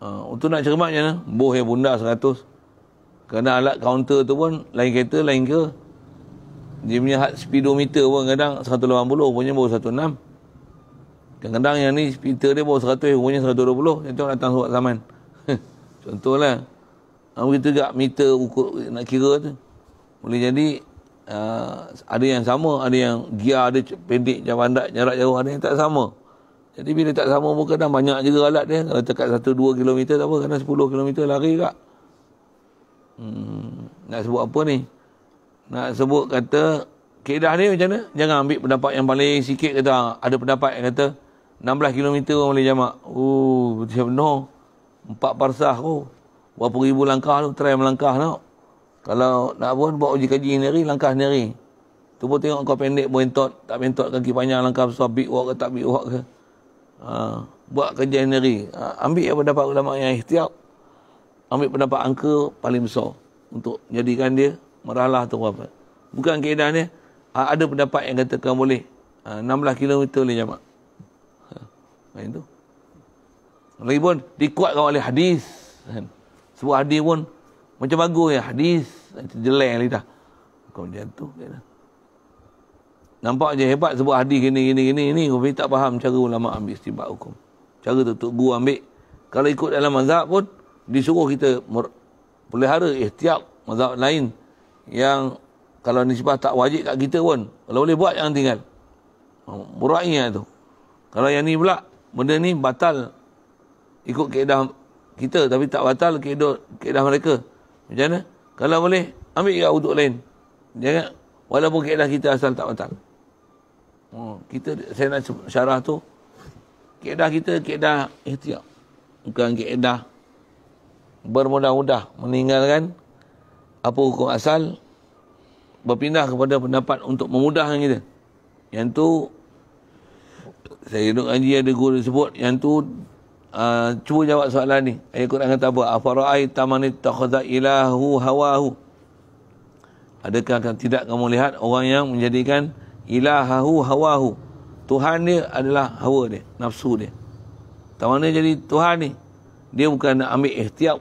Ha, ah, untuk nak cermat macam mana? Boh yang bunda 100. Kena alat kaunter tu pun lain kereta lain ke. Dia punya hat speedometer pun kadang 180 punya baru 16. Kadang-kadang yang ni speedometer dia baru 100 punya 120. Yang tu datang suat zaman. Contohlah. Ha, begitu juga meter ukur, nak kira tu. Boleh jadi uh, ada yang sama. Ada yang gear ada pendek, jauh pandat, jarak jauh. Ada yang tak sama. Jadi bila tak sama pun kadang banyak juga alat dia. Kalau dekat 1-2 kilometer tak apa. Kadang 10 kilometer lari kak. Hmm, nak sebut apa ni? Nak sebut kata, kaedah ni macam mana? Jangan ambil pendapat yang paling sikit kata, ada pendapat yang kata, 16 km orang boleh jamak. Oh, siapa no? Empat parsah tu. Oh. Berapa ribu langkah tu, try melangkah tau. Kalau nak buat buat uji kaji sendiri, langkah sendiri. Tu pun tengok kau pendek pun tak entot kaki panjang langkah besar, big walk ke tak big walk ke. Ha, buat kerja sendiri. Ha, ambil apa dapat ulama yang ikhtiar ambil pendapat angka paling besar untuk jadikan dia meralah atau apa. Bukan keadaan dia. Ah, ada pendapat yang katakan boleh. Ha, 16 km boleh jamak. Ha, main tu. Lagi pun dikuatkan oleh hadis. Kan. Sebuah hadis pun macam bagus ya hadis. Ah, jelek lidah. Kau macam tu. Kan. Nampak je hebat sebuah hadis gini gini gini ini kau tak faham cara ulama ambil istibab hukum. Cara tu tok guru ambil kalau ikut dalam mazhab pun disuruh kita pelihara ihtiyat mazhab lain yang kalau nisbah tak wajib kat kita pun kalau boleh buat jangan tinggal murainya tu kalau yang ni pula benda ni batal ikut keadaan kita tapi tak batal keadaan, keadaan mereka macam mana kalau boleh ambil juga untuk lain jangan walaupun keadaan kita asal tak batal oh, kita saya nak syarah tu keadaan kita keadaan ihtiyat bukan keadaan bermudah-mudah meninggalkan apa hukum asal berpindah kepada pendapat untuk memudahkan kita yang tu saya duduk ngaji ada guru sebut yang tu uh, cuba jawab soalan ni ayat Quran kata apa afara'ai tamanit takhadha ilahu hawahu adakah tidak kamu lihat orang yang menjadikan ilahahu hawahu Tuhan dia adalah hawa dia nafsu dia tamanit jadi Tuhan ni dia bukan nak ambil ikhtiar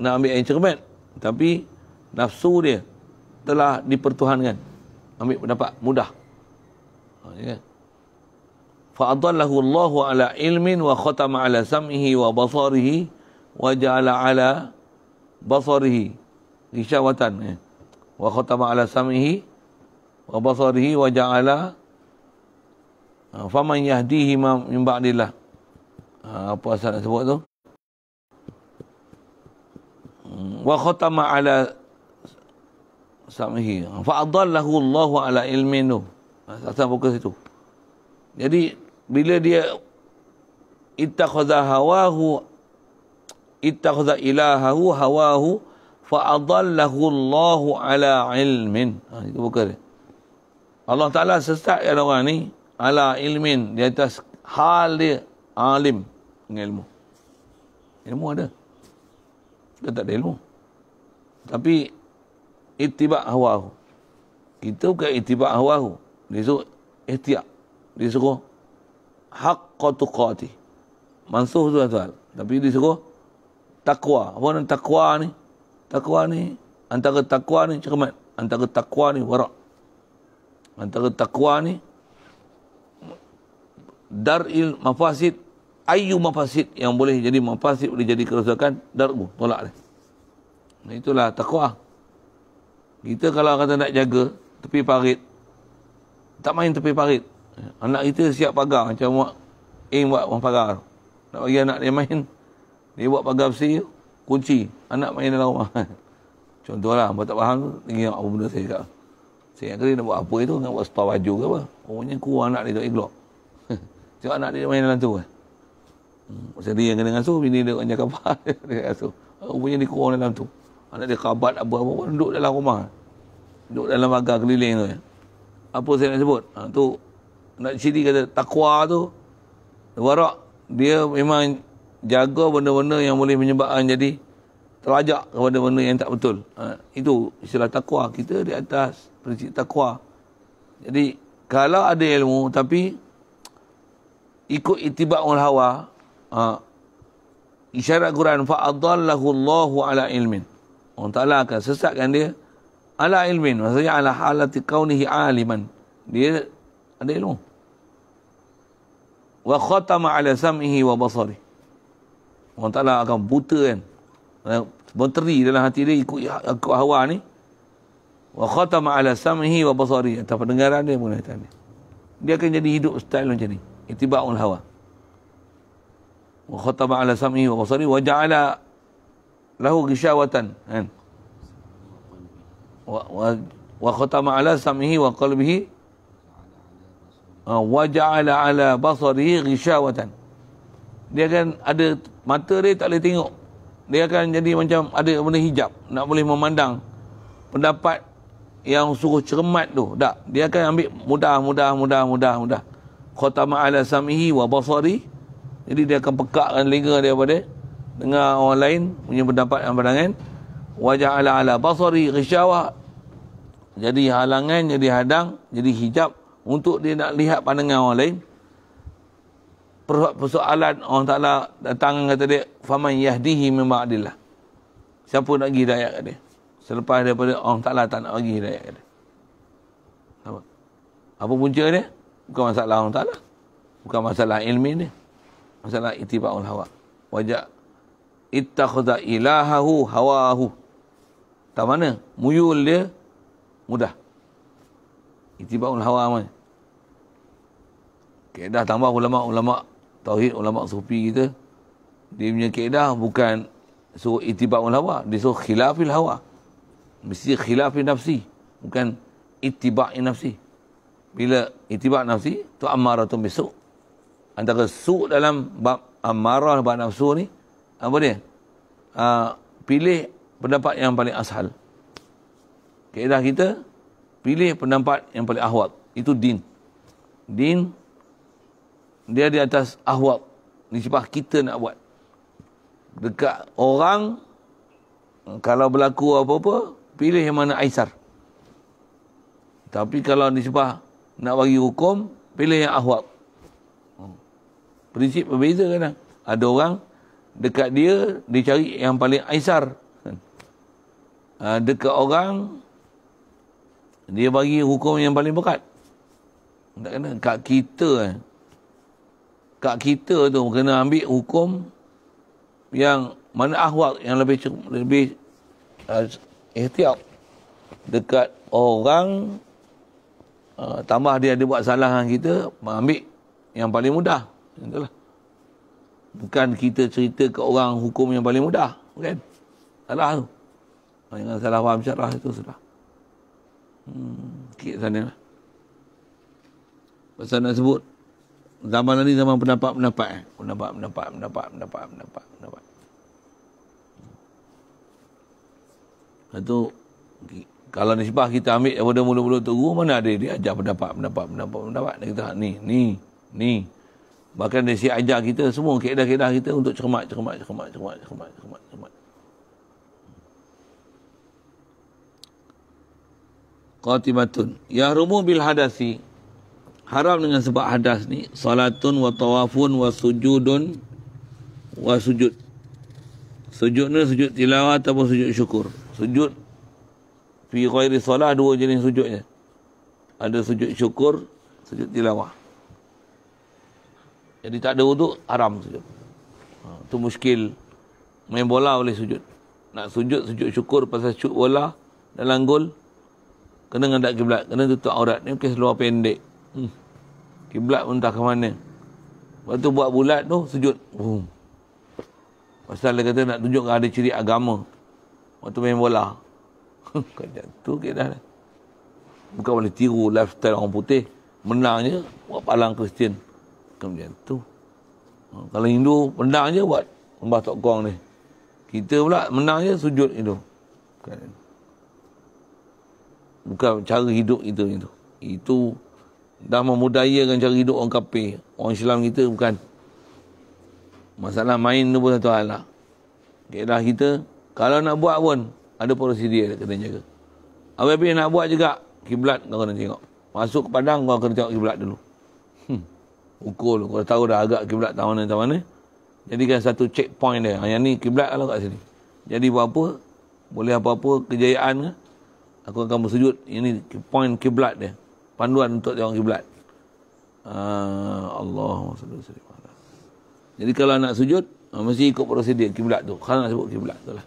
nak ambil yang cermat tapi nafsu dia telah dipertuhankan ambil pendapat mudah ha, ya kan? fa adallahu Allah ala ilmin wa khatama ala sam'ihi wa basarihi wa ja'ala ala basarihi isyawatan ya wa khatama ala sam'ihi wa basarihi wa ja'ala ha, faman yahdihi mim ba'dillah ha, apa asal sebut tu wa khatama ala samihi fa adallahu Allah ala ilmin tu asal fokus itu jadi bila dia ittakhadha hawahu ittakhadha ilahahu hawahu fa adallahu Allah ala ilmin ha, itu bukan Allah Taala sesatkan orang ni ala ilmin di atas hal dia alim ilmu ilmu ada kita tak ada ilmu. Tapi, itibak hawa tu. Kita bukan itibak hawa tu. Dia suruh ihtiak. Dia suruh haqqatuqati. Mansuh tu asal. Tapi dia suruh takwa. Apa nama takwa ni? Takwa ni, antara takwa ni cermat. Antara takwa ni warak. Antara takwa ni, daril mafasid ayu mafasid yang boleh jadi mafasid boleh jadi kerosakan darbu tolak dia itulah takwa kita kalau kata nak jaga tepi parit tak main tepi parit anak kita siap pagar macam buat aim eh, buat orang pagar nak bagi anak dia main dia buat pagar besi kunci anak main dalam rumah contohlah buat tak faham tengok apa benda saya kat saya kata dia nak buat apa itu nak buat setar baju ke apa rupanya kurang anak dia tak iklok tengok anak dia main dalam tu kan Hmm. Saya dia yang kena ngasuh, bini dia kena jaga dia ngasuh. Oh, rupanya dia kurang dalam tu. Anak dia kabat apa-apa pun duduk dalam rumah. Duduk dalam agar keliling tu. Ya. Apa saya nak sebut? Ha, tu, nak ciri kata takwa tu, warak, dia memang jaga benda-benda yang boleh menyebabkan jadi terajak kepada benda yang tak betul. Ha, itu istilah takwa. Kita di atas prinsip takwa. Jadi, kalau ada ilmu tapi ikut itibak ul hawa, uh, isyarat Quran fa'adallahu Allahu ala ilmin. Orang Taala akan sesatkan dia ala ilmin maksudnya ala halati kaunihi aliman. Dia ada ilmu. Wa khatama ala sam'ihi wa basari. Orang Taala akan buta kan. Menteri dalam hati dia ikut, ikut hawa ni. Wa khatama ala sam'ihi wa basari. Atau pendengaran dia mulai tadi. Dia akan jadi hidup style macam ni. Itibak ul hawa wa khatama ala sam'i wa basari wa ja'ala lahu ghishawatan kan wa wa wa khatama ala sam'ihi wa qalbihi uh, wa ja'ala ala basarihi ghishawatan dia kan ada mata dia tak boleh tengok dia akan jadi macam ada benda hijab nak boleh memandang pendapat yang suruh cermat tu tak dia akan ambil mudah mudah mudah mudah mudah khatama ala sam'ihi wa basarihi jadi dia akan pekakkan telinga dia pada dengar orang lain punya pendapat yang pandangan wajah ala ala basari khisyawah jadi halangan jadi hadang jadi hijab untuk dia nak lihat pandangan orang lain persoalan orang Taala datang kata dia faman yahdihi min ba'dillah siapa nak pergi hidayat kat dia selepas daripada orang Taala tak nak pergi hidayat kat dia apa apa punca dia bukan masalah orang Taala bukan masalah ilmi ni masalah itibaul hawa wajah ittakhadha ilahahu hawahu tak mana muyul dia mudah itibaul hawa mai kaedah tambah ulama-ulama tauhid ulama sufi kita dia punya kaedah bukan suruh itibaul hawa dia suruh khilafil hawa mesti khilafin nafsi bukan itibai nafsi bila itibak nafsi tu amaratun besok antara su dalam bab amarah ah, bab nafsu ni apa dia? Uh, pilih pendapat yang paling ashal. Kaedah kita pilih pendapat yang paling ahwat itu din. Din dia di atas ahwat. Ni sebab kita nak buat. Dekat orang kalau berlaku apa-apa pilih yang mana aisar. Tapi kalau ni sebab nak bagi hukum pilih yang ahwat prinsip berbeza kadang. Ada orang dekat dia dia cari yang paling aisar. Ha, dekat orang dia bagi hukum yang paling berkat. Tak kena kat kita eh. Kat kita tu kena ambil hukum yang mana ahwal yang lebih lebih uh, eh, dekat orang uh, tambah dia ada buat salah dengan kita ambil yang paling mudah Itulah. Bukan kita cerita ke orang hukum yang paling mudah. Bukan. Salah tu. Jangan salah faham syarah itu sudah. Hmm, sikit sana lah. Pasal nak sebut. Zaman ni zaman pendapat-pendapat. Eh? Pendapat-pendapat, pendapat-pendapat, pendapat-pendapat. Lepas kalau nisbah kita ambil daripada mula-mula tu guru, mana ada dia ajar pendapat, pendapat, pendapat, pendapat. Dia kata, ha, ni, ni, ni, Bahkan dari si ajar kita semua, kaedah-kaedah kita untuk cermat, cermat, cermat, cermat, cermat, cermat, cermat. Qatimatun. Ya rumuh bil hadasi. Haram dengan sebab hadas ni. Salatun wa tawafun wa sujudun wa sujud. Sujud ni sujud tilawah atau sujud syukur. Sujud. Fi khairi salah dua jenis sujudnya. Ada sujud syukur, sujud tilawah. Jadi tak ada wuduk haram sujud. Ha, tu muskil main bola boleh sujud. Nak sujud sujud syukur pasal syuk bola dalam gol kena ngadap kiblat, kena tutup aurat ni mungkin seluar pendek. Hmm. Kiblat pun tak ke mana. Lepas tu buat bulat tu sujud. Hmm. Pasal dia kata nak tunjuk ada ciri agama. Waktu main bola. Kata tu ke dah. Bukan boleh tiru lifestyle orang putih. Menangnya buat palang Kristian. Kan macam tu. Ha, kalau Hindu menang je buat sembah tok kong ni. Kita pula menang je sujud Hindu. Bukan. Bukan cara hidup itu itu. Itu dah memudayakan cara hidup orang kafir, orang Islam kita bukan. Masalah main tu pun satu hal lah. Kira kita kalau nak buat pun ada prosedur kena jaga. apa nak buat juga kiblat kau kena tengok. Masuk ke padang kau kena tengok kiblat dulu ukur kau tahu dah agak kiblat tahu mana tahu mana jadikan satu checkpoint dia yang ni kiblat kalau kat sini jadi buat apa boleh apa-apa kejayaan ke aku akan bersujud ini point kiblat dia panduan untuk dia orang kiblat ah, Allah jadi kalau nak sujud ah, mesti ikut prosedur kiblat tu Kalau nak sebut kiblat tu lah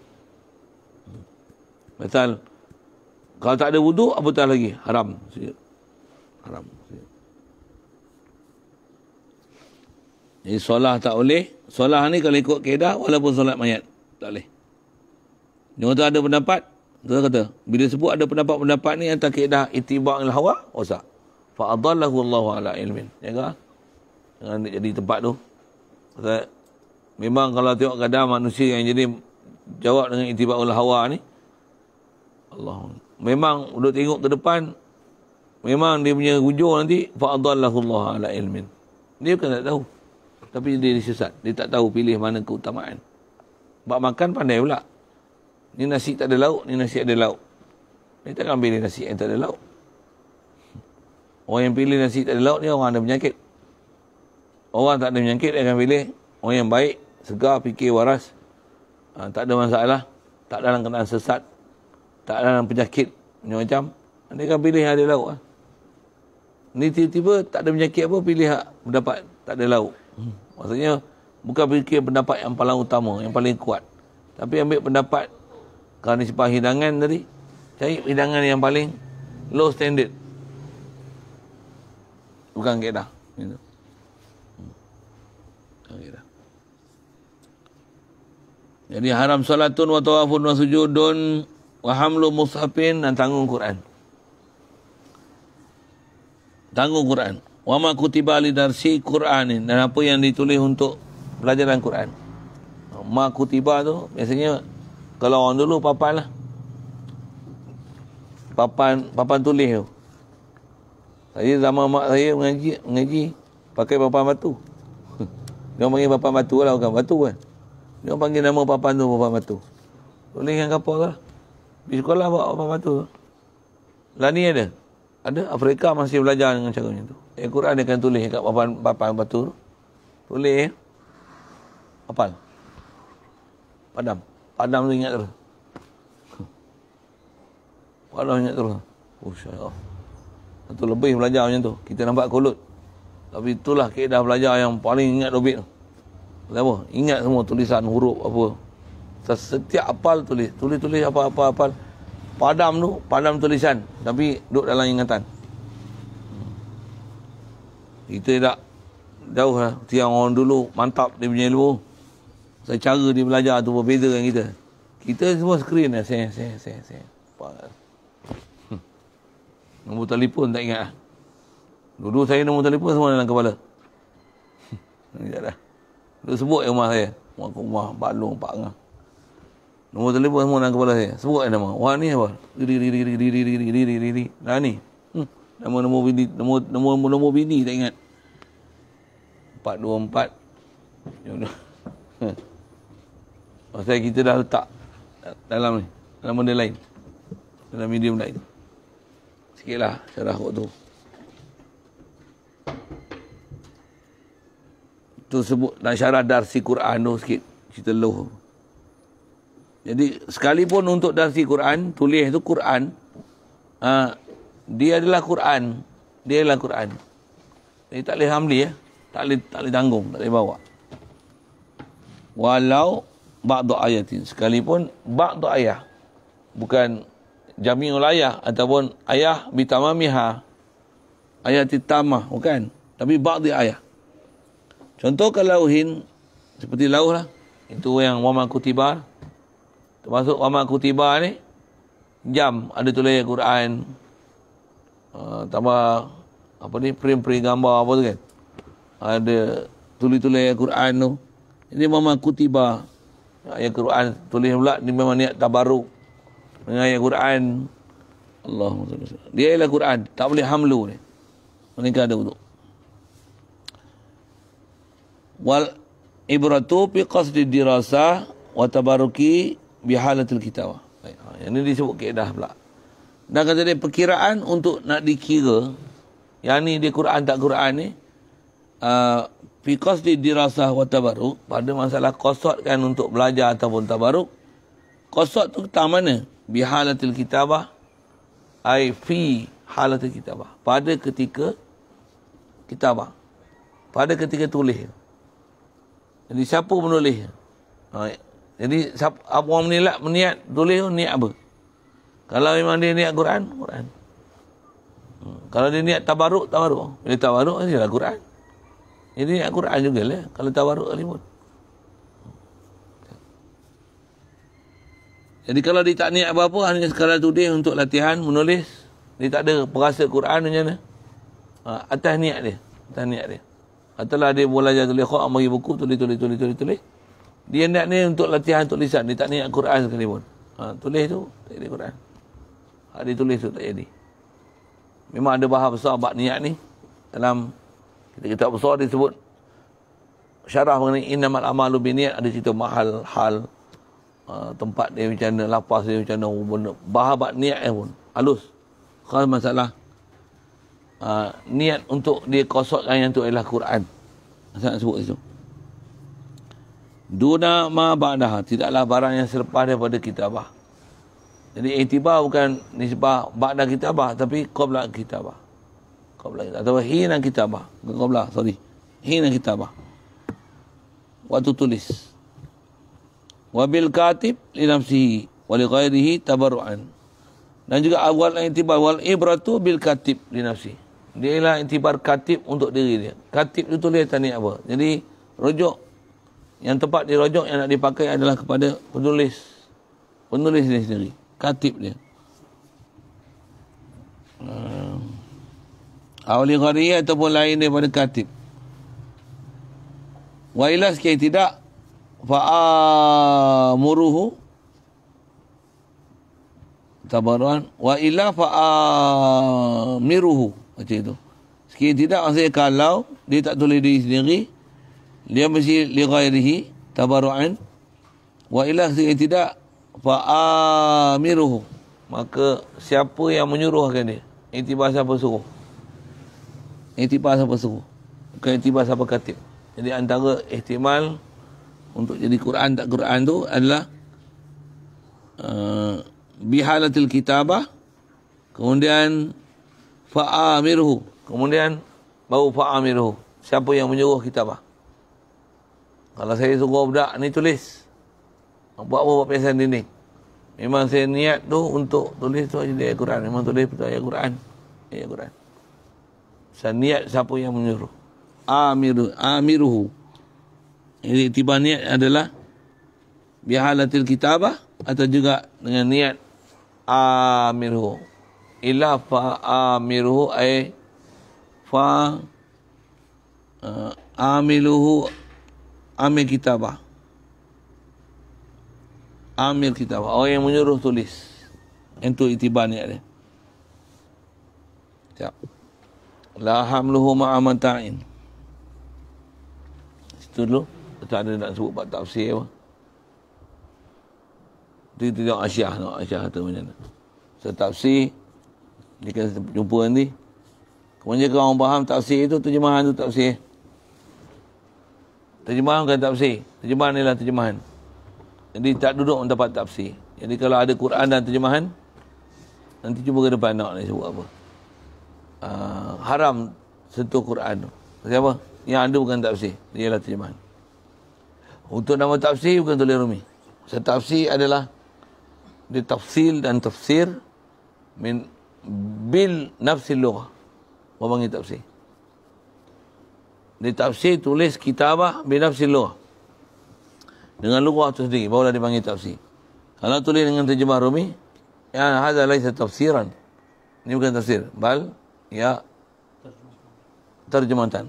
betul kalau tak ada wudu apa tak lagi haram sujud haram sujud Jadi solah tak boleh. Solah ni kalau ikut keedah walaupun solat mayat. Tak boleh. Ni orang tu ada pendapat. Tu kata. Bila sebut ada pendapat-pendapat ni yang tak keedah itibak dengan hawa. Osak. Fa'adallahu Allah ala ilmin. Ya kah? Jangan jadi tempat tu. Kata, memang kalau tengok kadar manusia yang jadi jawab dengan itibak ulah hawa ni. Allah. Memang duduk tengok ke depan. Memang dia punya hujung nanti. Fa'adallahu Allah ala ilmin. Dia kena tak tahu. Tapi dia disesat. Dia tak tahu pilih mana keutamaan. Bak makan pandai pula. Ni nasi tak ada lauk, ni nasi ada lauk. Dia tak akan pilih nasi yang tak ada lauk. Orang yang pilih nasi tak ada lauk ni orang ada penyakit. Orang tak ada penyakit dia akan pilih orang yang baik, segar, fikir waras. Ha, tak ada masalah. Tak dalam kenaan sesat. Tak dalam penyakit macam-macam. Dia akan pilih yang ada lauk. Ha. Ni tiba-tiba tak ada penyakit apa pilih ha, mendapat tak ada lauk. Hmm. Maksudnya bukan fikir pendapat yang paling utama, yang paling kuat. Tapi ambil pendapat kerana sebab hidangan tadi, cari hidangan yang paling low standard. Bukan kaedah. Gitu. Hmm. Jadi haram salatun wa tawafun wa sujudun wa hamlu mushafin dan tanggung Quran. Tanggung Quran wa ma kutiba li darsi Qur'anin dan apa yang ditulis untuk pelajaran Quran. Ma kutiba tu biasanya kalau orang dulu papan lah. Papan papan tulis tu. Saya zaman mak saya mengaji mengaji pakai papan batu. Dia panggil papan batu lah bukan batu kan. Dia panggil nama papan tu papan batu. Tulis yang kapal lah. Di sekolah bawa papan batu. Lah ni ada. Ada Afrika masih belajar dengan cara macam tu. Eh, Quran dia akan tulis kat papan, papan batu. Tulis. apa? Padam. Padam tu ingat terus. Padam ingat terus. Oh, syarikat. Oh. Itu lebih belajar macam tu. Kita nampak kulut. Tapi itulah keedah belajar yang paling ingat dobit tu. Kenapa? Ingat semua tulisan huruf apa. Setiap apal tulis. Tulis-tulis apa-apa apal. Padam tu, padam tulisan. Tapi duduk dalam ingatan. Kita tak jauh lah. Tiang orang dulu mantap dia punya ilmu. Secara dia belajar tu berbeza dengan kita. Kita semua skrin lah. saya saya seng, seng. Hmm. Nombor telefon tak ingat lah. Dulu saya nombor telefon semua dalam kepala. nampak lah Dia sebut rumah saya. Rumah ke rumah, Pak Long, Pak Ngah. Nombor telefon semua dalam kepala saya. Sebut nama. Wah ni apa? Diri, diri, diri, diri, diri, diri, diri, diri. Dah ni. Nombor-nombor bini Nombor-nombor bini tak ingat 424 ya Pasal kita dah letak Dalam ni Dalam benda lain Dalam medium lain Sikitlah Cara aku tu Tu sebut Dan syarah darsi Quran tu sikit Cerita loh Jadi sekalipun untuk darsi Quran Tulis tu Quran Haa uh, dia adalah Quran dia adalah Quran jadi tak boleh hamli ya tak boleh tak boleh tanggung tak boleh bawa walau ba'd ayatin sekalipun ba'd ayah bukan jami'ul ayah ataupun ayah bitamamiha ayat tamah bukan tapi ba'd ayah contoh kalau hin seperti lauh lah itu yang wama kutiba termasuk wama kutiba ni jam ada tulis Quran Ha, tambah apa ni frame-frame gambar apa tu kan ada tulis-tulis Al-Quran tu ini memang kutiba ayat Quran tulis pula ni memang niat tabaruk dengan ayat Quran Allah dia ialah Quran tak boleh hamlu ni mereka ada untuk. wal ibratu fi qasdi dirasah wa tabaruki bi halatil kitab ini ha, disebut kaedah pula dan kata dia perkiraan untuk nak dikira yang ni dia Quran tak Quran ni uh, because dia dirasah wa tabaruk pada masalah kosotkan untuk belajar ataupun tabaruk kosot tu tak mana bihalatil kitabah ai fi halatil kitabah pada ketika kitabah pada ketika tulis jadi siapa menulis ha, jadi siapa, apa orang meniat tulis ni apa kalau memang dia niat Quran, Quran. Hmm. Kalau dia niat tabaruk, tabaruk. Ini tabaruk, ini adalah Quran. Ini niat Quran juga lah. Kalau tabaruk, alimut. Jadi kalau dia tak niat apa-apa, hanya sekadar tu tuding untuk latihan, menulis. Dia tak ada perasa Quran macam mana. Ha, atas niat dia. Atas niat dia. Katalah dia belajar tulis khuak, bagi buku, tulis, tulis, tulis, tulis, tulis. Dia niat ni untuk latihan, tulisan. lisan. Dia tak niat Quran sekali pun. Ha, tulis tu, tak ada Quran. Hak tulis tu tak jadi. Memang ada bahasa besar bab niat ni. Dalam kitab-kitab besar disebut syarah mengenai innamal amalu biniat ada cerita mahal hal uh, tempat dia macam mana lapas dia macam mana bahasa bab niat eh pun halus kalau masalah uh, niat untuk dia kosokkan yang tu ialah Quran saya sebut itu duna ma ba'daha tidaklah barang yang selepas daripada kitabah jadi iktibar bukan nisbah ba'da kitabah tapi qabla kitabah. Qabla kitabah atau hina kita kitabah. Qabla sorry. Hina kita kitabah. Waktu tulis. Wa bil katib li nafsihi wa li ghairihi tabarruan. Dan juga awal iktibar wal ibratu bil katib li nafsihi. Dia ialah iktibar katib untuk diri dia. Katib itu tulis tanya apa. Jadi rujuk yang tepat dirujuk yang nak dipakai adalah kepada penulis. Penulis dia sendiri katib dia. Awli ah. gharia ataupun lain daripada katib. Wa ilas kaya tidak. faa muruhu Tabaruan. Wa faa miruhu, Macam itu. Sekiranya tidak maksudnya kalau dia tak tulis diri sendiri. Dia mesti li gairihi. Tabaruan. Wa ilah sekiranya tidak fa'amiruhu maka siapa yang menyuruhkan dia intibas siapa suruh intibas siapa suruh bukan intibas siapa katib jadi antara ihtimal untuk jadi Quran tak Quran tu adalah uh, bihalatil kitabah kemudian fa'amiruhu kemudian baru fa'amiruhu siapa yang menyuruh kitabah kalau saya suruh budak ni tulis buat apa buat pensel dinding memang saya niat tu untuk tulis tu aja ayat Quran memang tulis tu ayat Quran ayat Quran saya niat siapa yang menyuruh amiru amiruhu ini tiba niat adalah bihalatil kitabah atau juga dengan niat amiruhu ila fa amiruhu ay fa uh, amiluhu amir kitabah amil kitab orang yang menyuruh tulis itu itibar niat dia siap la hamluhu ma amata'in situ dulu tak ada nak sebut bab tafsir apa tu kita tengok asyah tengok asyah tu macam mana so tafsir dia kena jumpa nanti kemudian kalau orang faham tafsir itu terjemahan tu tafsir terjemahan bukan tafsir terjemahan ni lah terjemahan. Jadi tak duduk tempat tafsir. Jadi kalau ada Quran dan terjemahan, nanti cuba ke depan nak ni sebut apa. Uh, haram sentuh Quran tu. Siapa? Yang ada bukan tafsir. Ialah terjemahan. Untuk nama tafsir bukan tulis rumi. Sebab tafsir adalah di tafsil dan tafsir min bil nafsi lughah. Apa panggil tafsir? Di tafsir tulis kitabah bin nafsi lughah dengan lugah tu sendiri barulah dipanggil tafsir kalau tulis dengan terjemah rumi ya hadza laisa tafsiran ini bukan tafsir bal ya terjemahan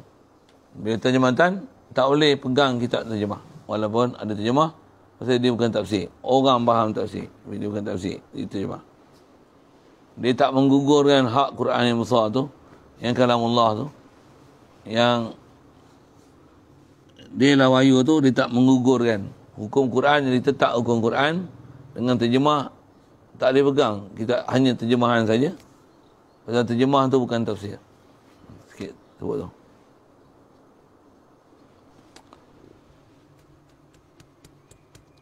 bila terjemahan tak boleh pegang kita terjemah walaupun ada terjemah pasal dia bukan tafsir orang faham tafsir dia bukan tafsir dia terjemah dia tak menggugurkan hak Quran yang besar tu yang kalam Allah tu yang dia lawayu tu dia tak menggugurkan hukum Quran yang ditetap hukum Quran dengan terjemah tak boleh pegang kita hanya terjemahan saja pasal terjemah tu bukan tafsir sikit sebut tu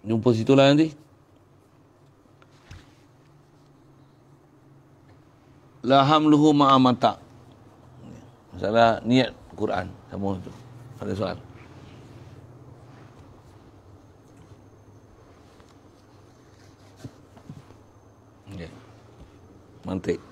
jumpa situ lah nanti laham luhu ma'amata masalah niat Quran sama tu ada soal manter.